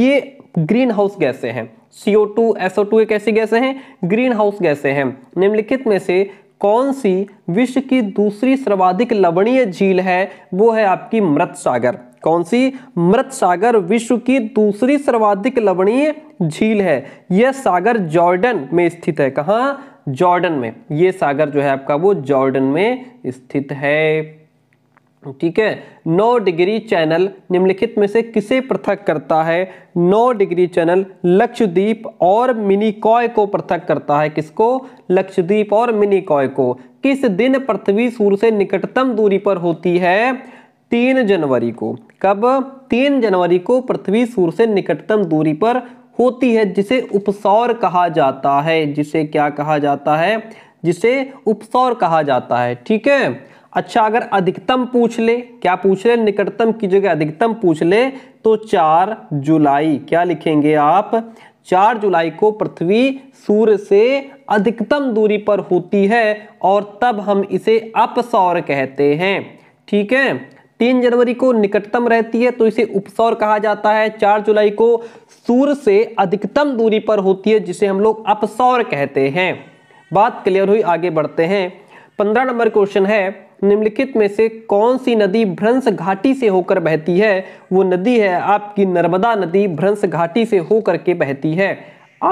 ये ग्रीन हाउस गैसे हैं CO2, SO2 ये कैसी गैसें हैं ग्रीन हाउस गैसें हैं निम्नलिखित में से कौन सी विश्व की दूसरी सर्वाधिक लवणीय झील है वो है आपकी मृत सागर कौन सी मृत सागर विश्व की दूसरी सर्वाधिक लवणीय झील है यह सागर जॉर्डन में स्थित है कहा जॉर्डन में यह सागर जो है आपका वो जॉर्डन में स्थित है ठीक है नौ डिग्री चैनल निम्नलिखित में से किसे पृथक करता है नौ डिग्री चैनल लक्षद्वीप और मिनी कॉय को पृथक करता है किसको लक्षद्वीप और मिनी कॉय को किस दिन पृथ्वी सूर्य से निकटतम दूरी पर होती है तीन जनवरी को कब तीन जनवरी को पृथ्वी सूर्य से निकटतम दूरी पर होती है जिसे उपसौर कहा जाता है जिसे क्या कहा जाता है जिसे उपसौर कहा जाता है ठीक है अच्छा अगर अधिकतम पूछ ले क्या पूछ ले निकटतम की जगह अधिकतम पूछ ले तो चार जुलाई क्या लिखेंगे आप चार जुलाई को पृथ्वी सूर्य से अधिकतम दूरी पर होती है और तब हम इसे अपसौर कहते हैं ठीक है तीन जनवरी को निकटतम रहती है तो इसे उपसौर कहा जाता है चार जुलाई को सूर्य से अधिकतम दूरी पर होती है जिसे हम लोग अपसौर कहते हैं बात क्लियर हुई आगे बढ़ते हैं पंद्रह नंबर क्वेश्चन है निम्नलिखित में से कौन सी नदी भ्रंश घाटी से होकर बहती है वो नदी है आपकी नर्मदा नदी भ्रंश घाटी से होकर के बहती है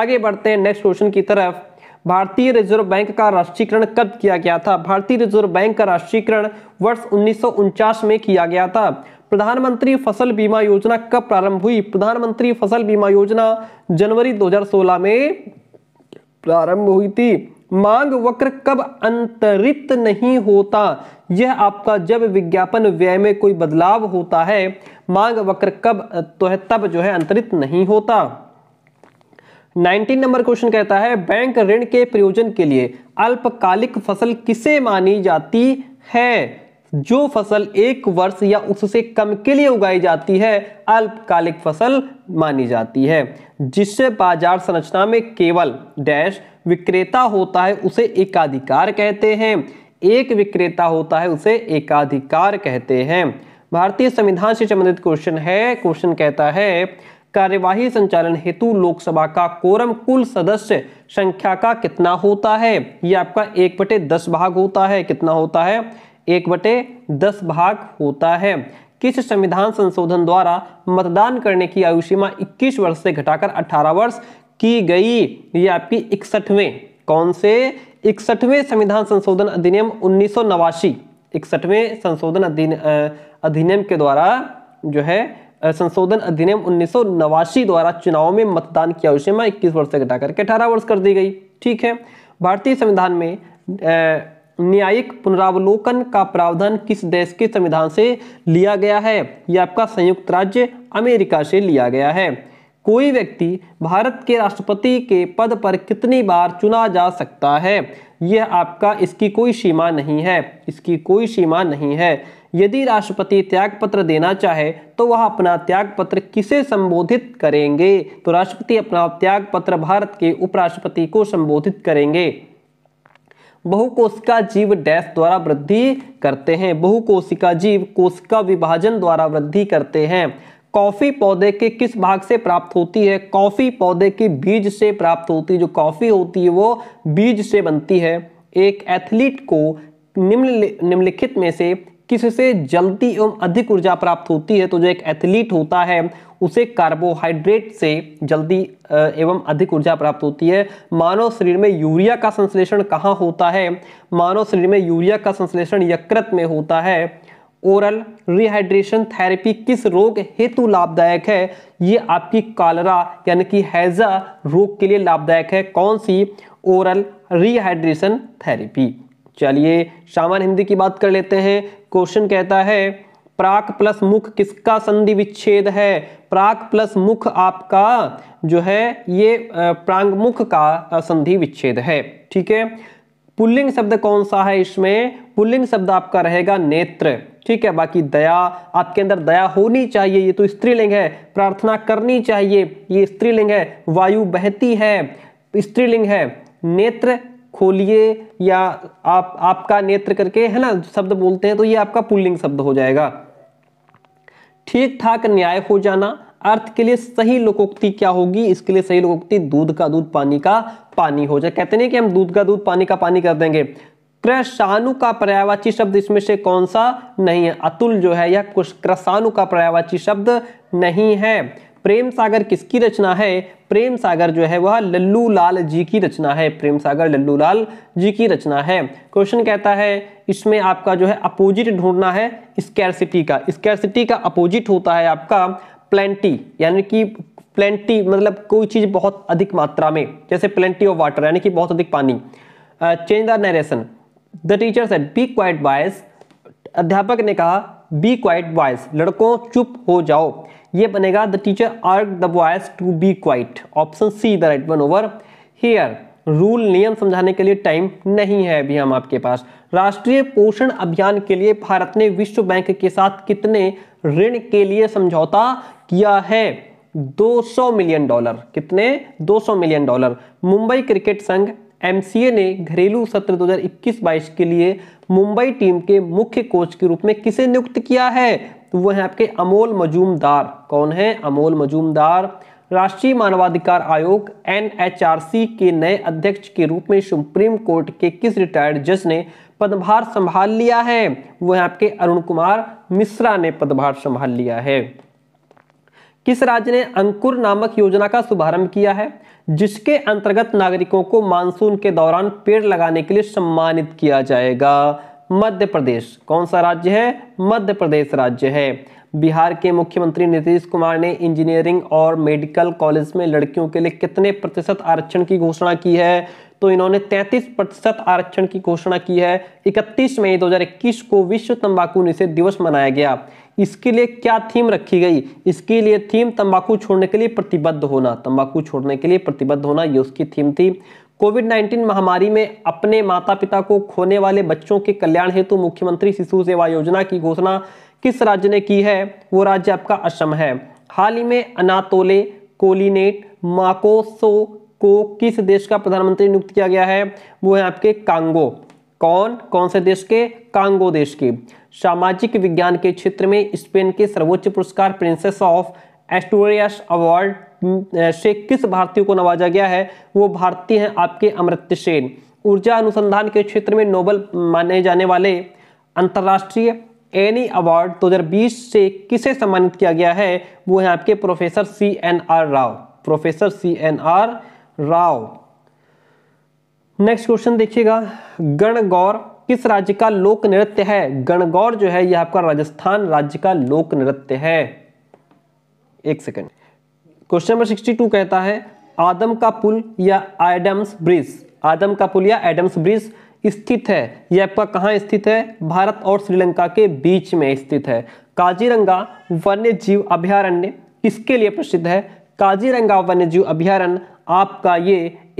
आगे बढ़ते हैं नेक्स्ट क्वेश्चन की तरफ भारतीय रिजर्व बैंक का राष्ट्रीयकरण कब किया गया था भारतीय रिजर्व बैंक का राष्ट्रीयकरण वर्ष उन्नीस में किया गया था प्रधानमंत्री फसल बीमा योजना कब प्रारंभ हुई प्रधानमंत्री फसल बीमा योजना जनवरी 2016 में प्रारंभ हुई थी मांग वक्र कब अंतरित नहीं होता यह आपका जब विज्ञापन व्यय में कोई बदलाव होता है मांग वक्र कब तो है तब जो है अंतरित नहीं होता 19 नंबर क्वेश्चन कहता है बैंक ऋण के प्रयोजन के लिए अल्पकालिक फसल किसे मानी जाती है जो फसल एक वर्ष या उससे कम के लिए उगाई जाती है अल्पकालिक फसल मानी जाती है जिससे बाजार संरचना में केवल डैश विक्रेता होता है उसे एकाधिकार कहते हैं एक विक्रेता होता है उसे एकाधिकार कहते हैं भारतीय संविधान से संबंधित क्वेश्चन है क्वेश्चन कहता है कार्यवाही संचालन हेतु लोकसभा का कोरम कुल सदस्य संख्या का कितना होता है यह आपका एक बटे दस भाग होता है कितना होता है एक बटे दस भाग होता है किस संविधान संशोधन द्वारा मतदान करने की आयु सीमा 21 वर्ष से घटाकर 18 वर्ष की गई ये आपकी इकसठवें कौन से इकसठवें संविधान संशोधन अधिनियम उन्नीस सौ नवासी इकसठवें संशोधन अधिनियम के द्वारा जो है संशोधन अधिनियम उन्नीस सौ नवासी द्वारा चुनाव में मतदान की में इक्कीस वर्ष से घटा करके अठारह वर्ष कर दी गई ठीक है भारतीय संविधान में न्यायिक पुनरावलोकन का प्रावधान किस देश के संविधान से लिया गया है यह आपका संयुक्त राज्य अमेरिका से लिया गया है कोई व्यक्ति भारत के राष्ट्रपति के पद पर कितनी बार चुना जा सकता है यह आपका इसकी कोई सीमा नहीं है इसकी कोई सीमा नहीं है यदि राष्ट्रपति त्यागपत्र देना चाहे तो वह अपना त्यागपत्र किसे संबोधित करेंगे तो राष्ट्रपति अपना त्यागपत्र भारत के उपराष्ट्रपति को संबोधित करेंगे बहुकोशिका जीव डैश द्वारा वृद्धि करते हैं बहुकोशिका जीव कोशिका विभाजन द्वारा वृद्धि करते हैं कॉफ़ी पौधे के किस भाग से प्राप्त होती है कॉफ़ी पौधे की बीज से प्राप्त होती है जो कॉफ़ी होती है वो बीज से बनती है एक एथलीट को निम्न निम्नलिखित में से किससे जल्दी एवं अधिक ऊर्जा प्राप्त होती है तो जो एक एथलीट होता है उसे कार्बोहाइड्रेट से जल्दी एवं अधिक ऊर्जा प्राप्त होती है मानव शरीर में यूरिया का संश्लेषण कहाँ होता है मानव शरीर में यूरिया का संश्लेषण यकृत में होता है ओरल रिहाइड्रेशन थेरेपी किस रोग हेतु लाभदायक है ये आपकी कालरा यानी कि हैजा रोग के लिए लाभदायक है कौन सी ओरल रिहाइड्रेशन थेरेपी चलिए सामान्य हिंदी की बात कर लेते हैं क्वेश्चन कहता है प्राक प्लस मुख किसका संधि विच्छेद है प्राक प्लस मुख आपका जो है ये प्रांग मुख का संधि विच्छेद है ठीक है पुल्लिंग शब्द कौन सा है इसमें पुल्लिंग शब्द आपका रहेगा नेत्र ठीक है बाकी दया आपके अंदर दया होनी चाहिए ये तो स्त्रीलिंग है प्रार्थना करनी चाहिए ये स्त्रीलिंग है वायु बहती है स्त्रीलिंग है नेत्र खोलिए या आप आपका नेत्र करके है ना शब्द बोलते हैं तो ये आपका पुल्लिंग शब्द हो जाएगा ठीक ठाक न्याय हो जाना अर्थ के लिए सही लोकोक्ति क्या होगी इसके लिए सही लोकोक्ति दूध का दूध पानी का पानी हो जाए कहते नहीं कि हम दूध का दूध पानी का पानी कर देंगे क्रशानु का पर्यायवाची शब्द इसमें से कौन सा नहीं है अतुल जो है यह क्रसानु का पर्यायवाची शब्द नहीं है प्रेम सागर किसकी रचना है प्रेम सागर जो है वह लल्लू लाल जी की रचना है प्रेम सागर लल्लू लाल जी की रचना है क्वेश्चन कहता है इसमें आपका जो है अपोजिट ढूंढना है स्कैरसिटी का स्कैरसिटी का अपोजिट होता है आपका प्लेंटी यानी कि प्लेंटी मतलब कोई चीज़ बहुत अधिक मात्रा में जैसे प्लेंटी ऑफ वाटर यानी कि बहुत अधिक पानी change the narration the teacher said be quiet boys अध्यापक ने कहा बी क्वाइट बॉयज लड़कों चुप हो जाओ ये बनेगा द टीचर आर्क the boys to be quiet option C the right one over here rule नियम समझाने के लिए टाइम नहीं है अभी हम आपके पास राष्ट्रीय पोषण अभियान के लिए भारत ने विश्व बैंक के साथ कितने ऋण के लिए समझौता किया है 200 मिलियन डॉलर कितने 200 मिलियन डॉलर मुंबई क्रिकेट संघ एमसीए ने घरेलू सत्र 2021-22 के लिए मुंबई टीम के मुख्य कोच के रूप में किसे नियुक्त किया है तो वह है आपके अमोल मजूमदार कौन है अमोल मजूमदार राष्ट्रीय मानवाधिकार आयोग एन के नए अध्यक्ष के रूप में सुप्रीम कोर्ट के किस रिटायर्ड जज ने पदभार संभाल लिया है वह आपके अरुण कुमार मिश्रा ने पदभार संभाल लिया है किस राज्य ने अंकुर नामक योजना का शुभारंभ किया है जिसके अंतर्गत नागरिकों को मानसून के दौरान पेड़ लगाने के लिए सम्मानित किया जाएगा मध्य प्रदेश कौन सा राज्य है मध्य प्रदेश राज्य है बिहार के मुख्यमंत्री नीतीश कुमार ने इंजीनियरिंग और मेडिकल कॉलेज में लड़कियों के लिए कितने प्रतिशत आरक्षण की घोषणा की है तो इन्होंने 33 प्रतिशत आरक्षण की घोषणा की है 31 मई 2021 को विश्व तंबाकू निषेध दिवस मनाया गया इसके लिए क्या थीम रखी गई इसके लिए थीम तंबाकू छोड़ने के लिए प्रतिबद्ध होना तंबाकू छोड़ने के लिए प्रतिबद्ध होना ये उसकी थीम थी कोविड 19 महामारी में अपने माता पिता को खोने वाले बच्चों के कल्याण हेतु तो मुख्यमंत्री शिशु सेवा योजना की घोषणा किस राज्य ने की है वो राज्य आपका असम है हाल ही में अनातोले कोलिनेट माकोसो को किस देश का प्रधानमंत्री नियुक्त किया गया है वो है आपके कांगो कौन कौन से देश के कांगो देश के सामाजिक विज्ञान के क्षेत्र में स्पेन के सर्वोच्च पुरस्कार प्रिंसेस ऑफ एस्टोरियस अवार्ड से किस भारतीय को नवाजा गया है वो भारतीय हैं आपके अमृत सेन ऊर्जा अनुसंधान के क्षेत्र में नोबल माने जाने वाले अंतर्राष्ट्रीय एनी अवार्ड 2020 से किसे सम्मानित किया गया है वो है आपके professor C N R Rao professor C N R Rao next question देखिएगा गणगौर किस राज्य का लोक नृत्य है गणगौर जो है यह आपका राजस्थान राज्य का लोक नृत्य है एक सेकेंड क्वेश्चन नंबर 62 कहता है आदम का पुल या एडम्स ब्रिज आदम का पुल या एडम्स ब्रिज स्थित है यह आपका कहाँ स्थित है भारत और श्रीलंका के बीच में स्थित है काजीरंगा वन्य जीव अभ्यारण्य किसके लिए प्रसिद्ध है काजीरंगा वन्य जीव अभ्यारण्य आपका ये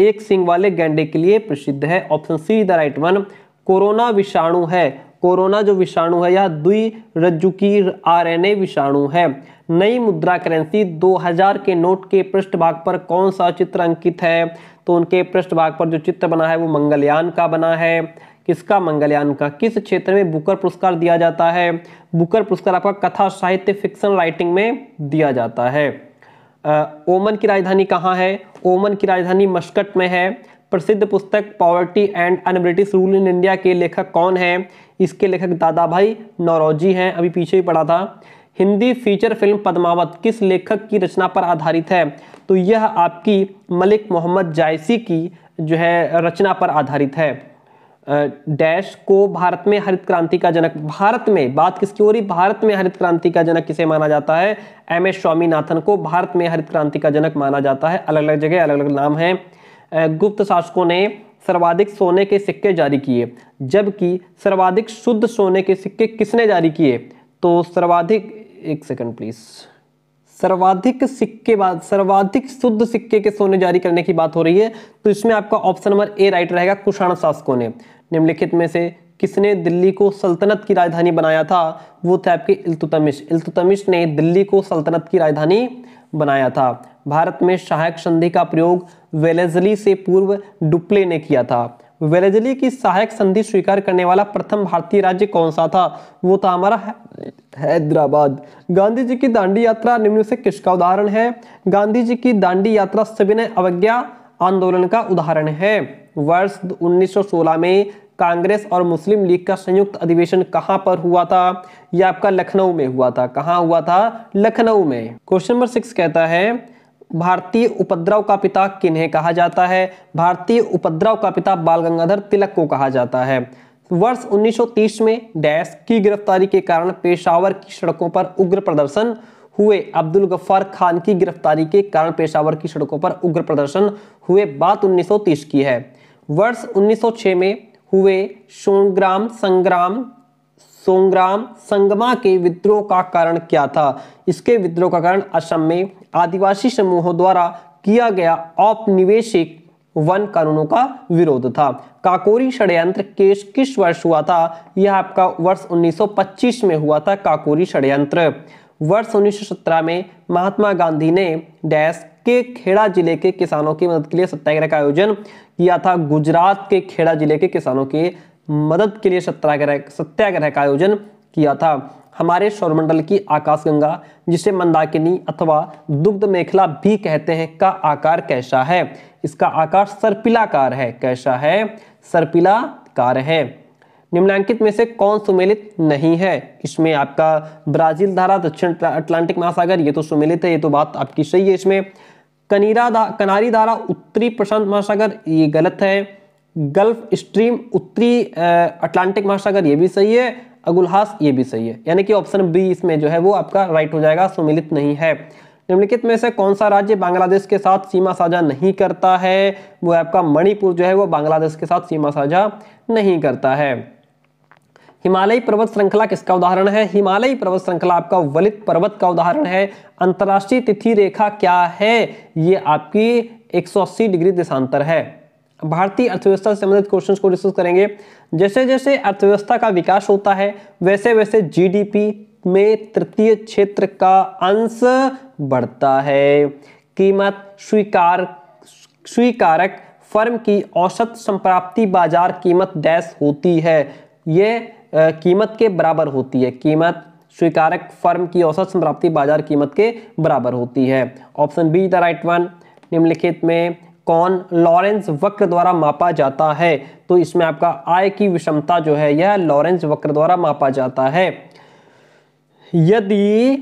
एक सिंग वाले गेंडे के लिए प्रसिद्ध है option C the right one corona विषाणु है कोरोना जो विषाणु है यह द्वि रज्जु की आरएनए विषाणु है नई मुद्रा करेंसी 2000 के नोट के पृष्ठभाग पर कौन सा चित्र अंकित है तो उनके पृष्ठभाग पर जो चित्र बना है वो मंगलयान का बना है किसका मंगलयान का किस क्षेत्र में बुकर पुरस्कार दिया जाता है बुकर पुरस्कार आपका कथा साहित्य फिक्शन राइटिंग में दिया जाता है ओमन की राजधानी कहाँ है ओमन की राजधानी मस्कट में है प्रसिद्ध पुस्तक poverty and unBritish rule in India के लेखक कौन हैं इसके लेखक दादा भाई नौरोजी हैं अभी पीछे ही पढ़ा था हिंदी फीचर फिल्म पद्मावत किस लेखक की रचना पर आधारित है तो यह आपकी मलिक मोहम्मद जायसी की जो है रचना पर आधारित है डैश को भारत में हरित क्रांति का जनक भारत में बात किसकी हो रही भारत में हरित क्रांति का जनक किसे माना जाता है एम एस स्वामीनाथन को भारत में हरित क्रांति का जनक माना जाता है अलग अलग जगह अलग अलग नाम है गुप्त शासकों ने सर्वाधिक सोने के सिक्के जारी किए जबकि सर्वाधिक शुद्ध सोने के सिक्के किसने जारी किए तो सर्वाधिक एक सेकंड प्लीज़ सर्वाधिक सिक्के बाद सर्वाधिक शुद्ध सिक्के के सोने जारी करने की बात हो रही है तो इसमें आपका ऑप्शन नंबर ए राइट रहेगा कुषाण शासकों ने निम्नलिखित में से किसने दिल्ली को सल्तनत की राजधानी बनाया था वो थे आपके इल्तुतमिश इल्तुतमिश ने दिल्ली को सल्तनत की राजधानी बनाया था भारत में सहायक संधि का प्रयोग वेलेजली से पूर्व डुप्ले ने किया था वेलेजली की सहायक संधि स्वीकार करने वाला प्रथम भारतीय राज्य कौन सा था वो था हमारा हैदराबाद गांधी जी की दांडी यात्रा निम्न से किसका उदाहरण है गांधी जी की दांडी यात्रा सविनय अवज्ञा आंदोलन का उदाहरण है वर्ष 1916 में कांग्रेस और मुस्लिम लीग का संयुक्त अधिवेशन कहां पर हुआ था यह आपका लखनऊ में हुआ था कहाँ हुआ था लखनऊ में क्वेश्चन नंबर सिक्स कहता है भारतीय उपद्रव का पिता किन्हें कहा जाता है भारतीय उपद्रव का पिता बाल गंगाधर तिलक को कहा जाता है वर्ष 1930 में डैश की गिरफ्तारी के कारण पेशावर की सड़कों पर उग्र प्रदर्शन हुए अब्दुल गफ्फार खान की गिरफ्तारी के कारण पेशावर की सड़कों पर उग्र प्रदर्शन हुए बात 1930 की है वर्ष 1906 में हुए सोंग्राम संग्राम सोंग्राम संगमा के विद्रोह का कारण क्या था इसके विद्रोह का कारण असम में आदिवासी समूहों द्वारा किया गया औपनिवेशिक वन कानूनों का विरोध था काकोरी षड्यंत्र केस किस वर्ष हुआ था यह आपका वर्ष 1925 में हुआ था काकोरी षड्यंत्र वर्ष 1917 में महात्मा गांधी ने डैश के खेड़ा जिले के किसानों की मदद के लिए सत्याग्रह का आयोजन किया था गुजरात के खेड़ा जिले के किसानों की मदद के लिए सत्याग्रह सत्याग्रह का आयोजन किया था हमारे सौरमंडल की आकाशगंगा जिसे मंदाकिनी अथवा दुग्ध मेखला भी कहते हैं का आकार कैसा है इसका आकार सर्पिलाकार है कैसा है सर्पिलाकार है निम्नांकित में से कौन सुमेलित नहीं है इसमें आपका ब्राजील धारा दक्षिण अटलांटिक महासागर ये तो सुमेलित है ये तो बात आपकी सही है इसमें कनीरा दा, कनारी धारा उत्तरी प्रशांत महासागर ये गलत है गल्फ स्ट्रीम उत्तरी अटलांटिक महासागर ये भी सही है अगुलहास ये भी सही है यानी कि ऑप्शन बी इसमें जो है वो आपका राइट हो जाएगा सुमिलित नहीं है निम्नलिखित में से कौन सा राज्य बांग्लादेश के साथ सीमा साझा नहीं करता है वो आपका मणिपुर जो है वो बांग्लादेश के साथ सीमा साझा नहीं करता है हिमालयी पर्वत श्रृंखला किसका उदाहरण है हिमालयी पर्वत श्रृंखला आपका वलित पर्वत का उदाहरण है अंतर्राष्ट्रीय तिथि रेखा क्या है ये आपकी 180 डिग्री देशांतर है भारतीय अर्थव्यवस्था से संबंधित क्वेश्चंस को डिस्कस करेंगे जैसे जैसे अर्थव्यवस्था का विकास होता है वैसे वैसे जीडीपी में तृतीय क्षेत्र का अंश बढ़ता है कीमत स्वीकार स्वीकारक फर्म की औसत संप्राप्ति बाजार कीमत डैश होती है ये कीमत के बराबर होती है कीमत स्वीकारक फर्म की औसत संप्राप्ति बाजार कीमत के बराबर होती है option B the right one निम्नलिखित में कौन लॉरेंस वक्र द्वारा मापा जाता है तो इसमें आपका आय की विषमता जो है यह लॉरेंस वक्र द्वारा मापा जाता है यदि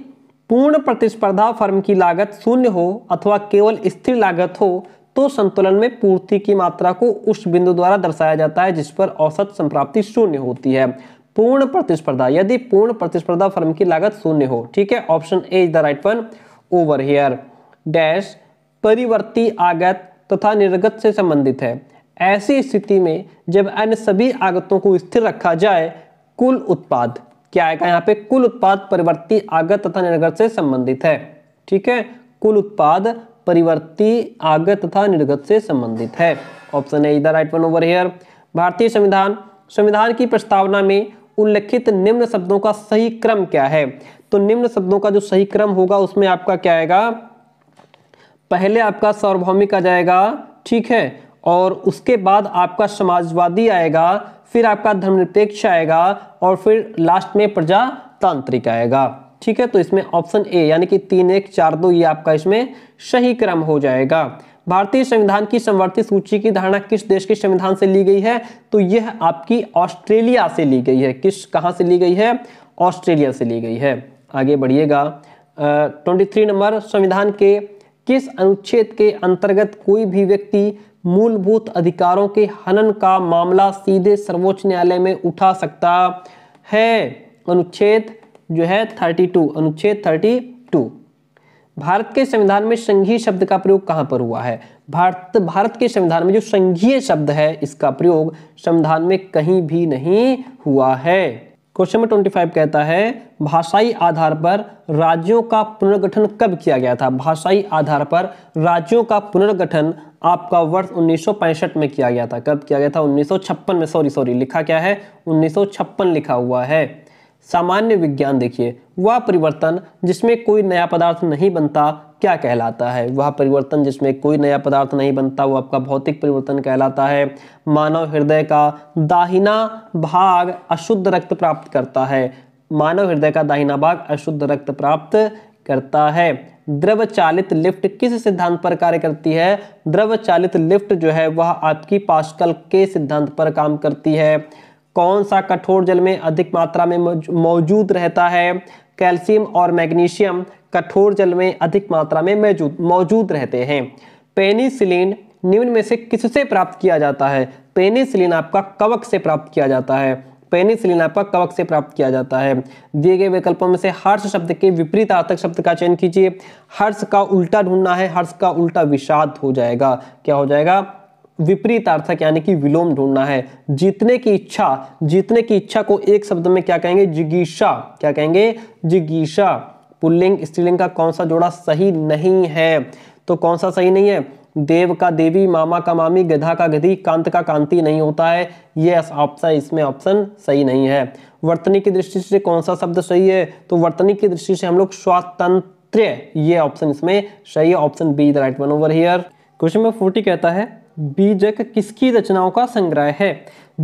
पूर्ण प्रतिस्पर्धा फर्म की लागत शून्य हो अथवा केवल स्थिर लागत हो तो संतुलन में पूर्ति की मात्रा को उस बिंदु द्वारा दर्शाया जाता है जिस पर औसत संप्राप्ति शून्य होती है पूर्ण प्रतिस्पर्धा यदि पूर्ण प्रतिस्पर्धा फर्म की लागत शून्य हो ठीक है option A is the right one over here dash परिवर्ती आगत तथा तो निर्गत से संबंधित है ऐसी स्थिति में जब अन्य सभी आगतों को स्थिर रखा जाए कुल उत्पाद क्या आएगा यहाँ पे कुल उत्पाद परिवर्ती आगत तथा निर्गत से संबंधित है ठीक है कुल उत्पाद परिवर्ती आगत तथा निर्गत से संबंधित है ऑप्शन ए इधर राइट वन ओवर हेयर भारतीय संविधान संविधान की प्रस्तावना में उल्लिखित निम्न शब्दों का सही क्रम क्या है तो निम्न शब्दों का जो सही क्रम होगा उसमें आपका क्या आएगा पहले आपका सार्वभौमिक आ जाएगा ठीक है और उसके बाद आपका समाजवादी आएगा फिर आपका धर्मनिरपेक्ष आएगा और फिर लास्ट में प्रजातांत्रिक आएगा ठीक है तो इसमें ऑप्शन ए यानी कि तीन एक चार दो ये आपका इसमें सही क्रम हो जाएगा भारतीय संविधान की संवर्तित सूची की धारणा किस देश के संविधान से ली गई है तो यह आपकी ऑस्ट्रेलिया से ली गई है किस कहाँ से ली गई है ऑस्ट्रेलिया से ली गई है आगे बढ़िएगा ट्वेंटी थ्री नंबर संविधान के किस अनुच्छेद के अंतर्गत कोई भी व्यक्ति मूलभूत अधिकारों के हनन का मामला सीधे सर्वोच्च न्यायालय में उठा सकता है अनुच्छेद जो है थर्टी टू अनुच्छेद थर्टी टू भारत के संविधान में संघीय शब्द का प्रयोग कहां पर हुआ है भारत भारत के संविधान में जो संघीय शब्द है इसका प्रयोग संविधान में कहीं भी नहीं हुआ है क्वेश्चन नंबर ट्वेंटी फाइव कहता है भाषाई आधार पर राज्यों का पुनर्गठन कब किया गया था भाषाई आधार पर राज्यों का पुनर्गठन आपका वर्ष 1965 में किया गया था कब किया गया था 1956 में सॉरी सॉरी लिखा क्या है 1956 लिखा हुआ है सामान्य विज्ञान देखिए वह परिवर्तन जिसमें कोई नया पदार्थ नहीं बनता क्या कहलाता है वह परिवर्तन जिसमें कोई नया पदार्थ नहीं बनता वो आपका भौतिक परिवर्तन कहलाता है मानव हृदय का दाहिना भाग अशुद्ध रक्त प्राप्त करता है मानव हृदय का दाहिना भाग अशुद्ध रक्त प्राप्त करता है द्रव चालित लिफ्ट किस सिद्धांत पर कार्य करती है द्रव चालित लिफ्ट जो है वह आपकी पास्कल के सिद्धांत पर काम करती है कौन सा कठोर जल में अधिक मात्रा में मौजूद रहता है कैल्शियम और मैग्नीशियम कठोर जल में अधिक मात्रा में मौजूद रहते हैं पेनिसिलिन निम्न में से किससे प्राप्त किया जाता है पेनिसिलिन आपका कवक से प्राप्त किया जाता है पेनिसिलिन आपका कवक से प्राप्त किया जाता है दिए गए विकल्पों में से हर्ष शब्द के विपरीत आर्थक शब्द का चयन कीजिए हर्ष का उल्टा ढूंढना है हर्ष का उल्टा विषाद हो जाएगा क्या हो जाएगा विपरीत अर्थक यानी कि विलोम ढूंढना है जीतने की इच्छा जीतने की इच्छा को एक शब्द में क्या कहेंगे जिगीषा क्या कहेंगे जिगीषा पुल्लिंग स्त्रीलिंग का कौन सा जोड़ा सही नहीं है तो कौन सा सही नहीं है देव का देवी मामा का मामी गधा का गधी कांत का कांति नहीं होता है ये ऑप्शन इसमें ऑप्शन सही नहीं है वर्तनी की दृष्टि से कौन सा शब्द सही है तो वर्तनी की दृष्टि से हम लोग स्वातंत्र ये ऑप्शन इसमें सही है option B the right one over here question number forty कहता है बीजक किसकी रचनाओं का संग्रह है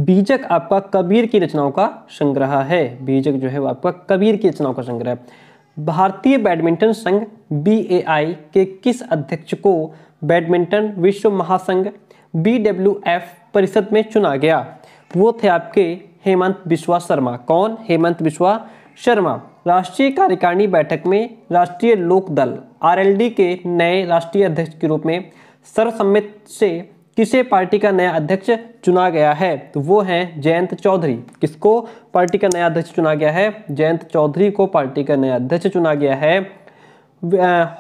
बीजक आपका कबीर की रचनाओं का संग्रह है बीजक जो है वो आपका कबीर की रचनाओं का संग्रह भारतीय बैडमिंटन संघ बी के किस अध्यक्ष को बैडमिंटन विश्व महासंघ बी परिषद में चुना गया वो थे आपके हेमंत बिश्वा शर्मा कौन हेमंत बिश्वा शर्मा राष्ट्रीय कार्यकारिणी बैठक में राष्ट्रीय लोक दल आरएलडी के नए राष्ट्रीय अध्यक्ष के रूप में सर्वसम्मित से किसे पार्टी का नया अध्यक्ष चुना गया है तो वो है जयंत चौधरी किसको पार्टी का नया अध्यक्ष चुना गया है जयंत चौधरी को पार्टी का नया अध्यक्ष चुना गया है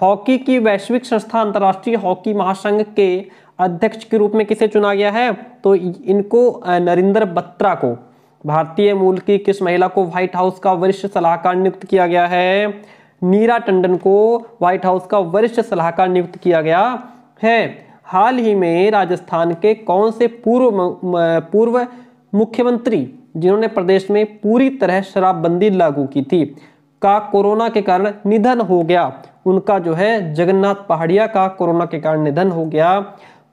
हॉकी की वैश्विक संस्था अंतर्राष्ट्रीय हॉकी महासंघ के अध्यक्ष के रूप में किसे चुना गया है तो इनको नरेंद्र बत्रा को भारतीय मूल की किस महिला को व्हाइट हाउस का वरिष्ठ सलाहकार नियुक्त किया गया है नीरा टंडन को व्हाइट हाउस का वरिष्ठ सलाहकार नियुक्त किया गया है हाल ही में राजस्थान के कौन से पूर्व पूर्व मुख्यमंत्री जिन्होंने प्रदेश में पूरी तरह शराबबंदी लागू की थी का कोरोना के कारण निधन हो गया उनका जो है जगन्नाथ पहाड़िया का कोरोना के कारण निधन हो गया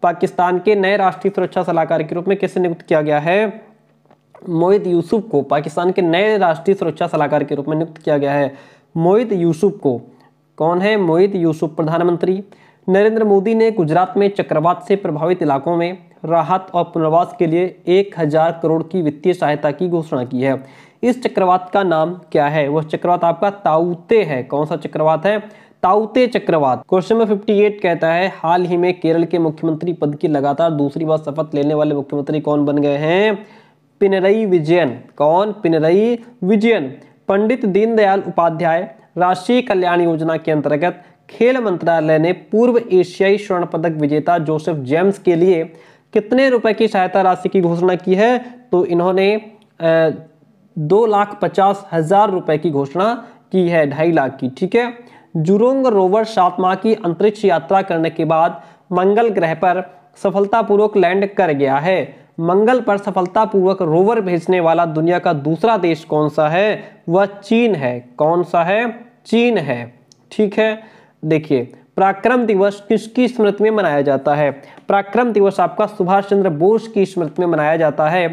पाकिस्तान के नए राष्ट्रीय सुरक्षा सलाहकार के रूप में किसे नियुक्त किया गया है मोहित यूसुफ को पाकिस्तान के नए राष्ट्रीय सुरक्षा सलाहकार के रूप में नियुक्त किया गया है मोहित यूसुफ को कौन है मोहित यूसुफ प्रधानमंत्री नरेंद्र मोदी ने गुजरात में चक्रवात से प्रभावित इलाकों में राहत और पुनर्वास के लिए एक हजार करोड़ की वित्तीय सहायता की घोषणा की है इस चक्रवात का नाम क्या है वह चक्रवात आपका ताउते है कौन सा चक्रवात है ताउते चक्रवात क्वेश्चन नंबर 58 कहता है हाल ही में केरल के मुख्यमंत्री पद की लगातार दूसरी बार शपथ लेने वाले मुख्यमंत्री कौन बन गए हैं पिनरई विजयन कौन पिनरई विजयन पंडित दीनदयाल उपाध्याय राष्ट्रीय कल्याण योजना के अंतर्गत खेल मंत्रालय ने पूर्व एशियाई स्वर्ण पदक विजेता जोसेफ जेम्स के लिए कितने रुपए की सहायता राशि की घोषणा की है तो इन्होंने दो लाख पचास हजार रुपये की घोषणा की है ढाई लाख की ठीक है जुरोंग रोवर सात माह की अंतरिक्ष यात्रा करने के बाद मंगल ग्रह पर सफलतापूर्वक लैंड कर गया है मंगल पर सफलतापूर्वक रोवर भेजने वाला दुनिया का दूसरा देश कौन सा है वह चीन है कौन सा है चीन है ठीक है देखिए पराक्रम दिवस किसकी स्मृति में मनाया जाता है पराक्रम दिवस आपका सुभाष चंद्र बोस की स्मृति में मनाया जाता है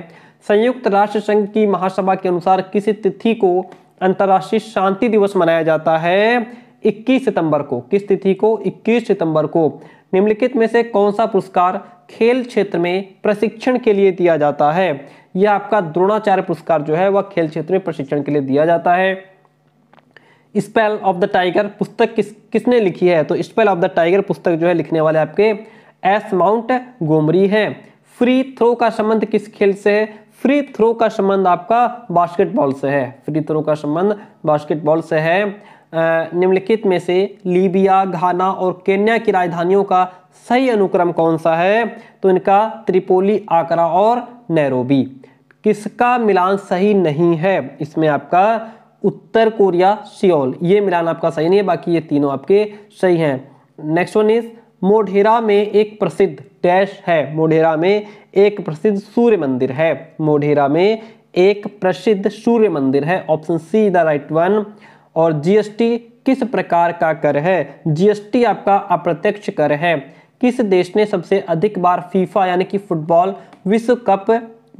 संयुक्त राष्ट्र संघ की महासभा के अनुसार किस तिथि को अंतर्राष्ट्रीय शांति दिवस मनाया जाता है 21 सितंबर को किस तिथि को 21 सितंबर को निम्नलिखित में से कौन सा पुरस्कार खेल क्षेत्र में प्रशिक्षण के लिए दिया जाता है यह आपका द्रोणाचार्य पुरस्कार जो है वह खेल क्षेत्र में प्रशिक्षण के लिए दिया जाता है स्पेल ऑफ द टाइगर पुस्तक किस किसने लिखी है तो स्पेल ऑफ द टाइगर पुस्तक जो है लिखने वाले आपके एस माउंट गोमरी है फ्री थ्रो का संबंध किस खेल से है फ्री थ्रो का संबंध आपका बास्केटबॉल से है फ्री थ्रो का संबंध बास्केटबॉल से है निम्नलिखित में से लीबिया घाना और केन्या की राजधानियों का सही अनुक्रम कौन सा है तो इनका त्रिपोली आकरा और नैरोबी किसका मिलान सही नहीं है इसमें आपका उत्तर कोरिया सियोल ये मिलान आपका सही नहीं है बाकी ये तीनों आपके सही हैं नेक्स्ट वन इज मोढेरा में एक प्रसिद्ध डैश है मोढेरा में एक प्रसिद्ध सूर्य मंदिर है मोढेरा में एक प्रसिद्ध सूर्य मंदिर है option C the right one और जीएसटी किस प्रकार का कर है जीएसटी आपका अप्रत्यक्ष कर है किस देश ने सबसे अधिक बार फीफा यानी कि फुटबॉल विश्व कप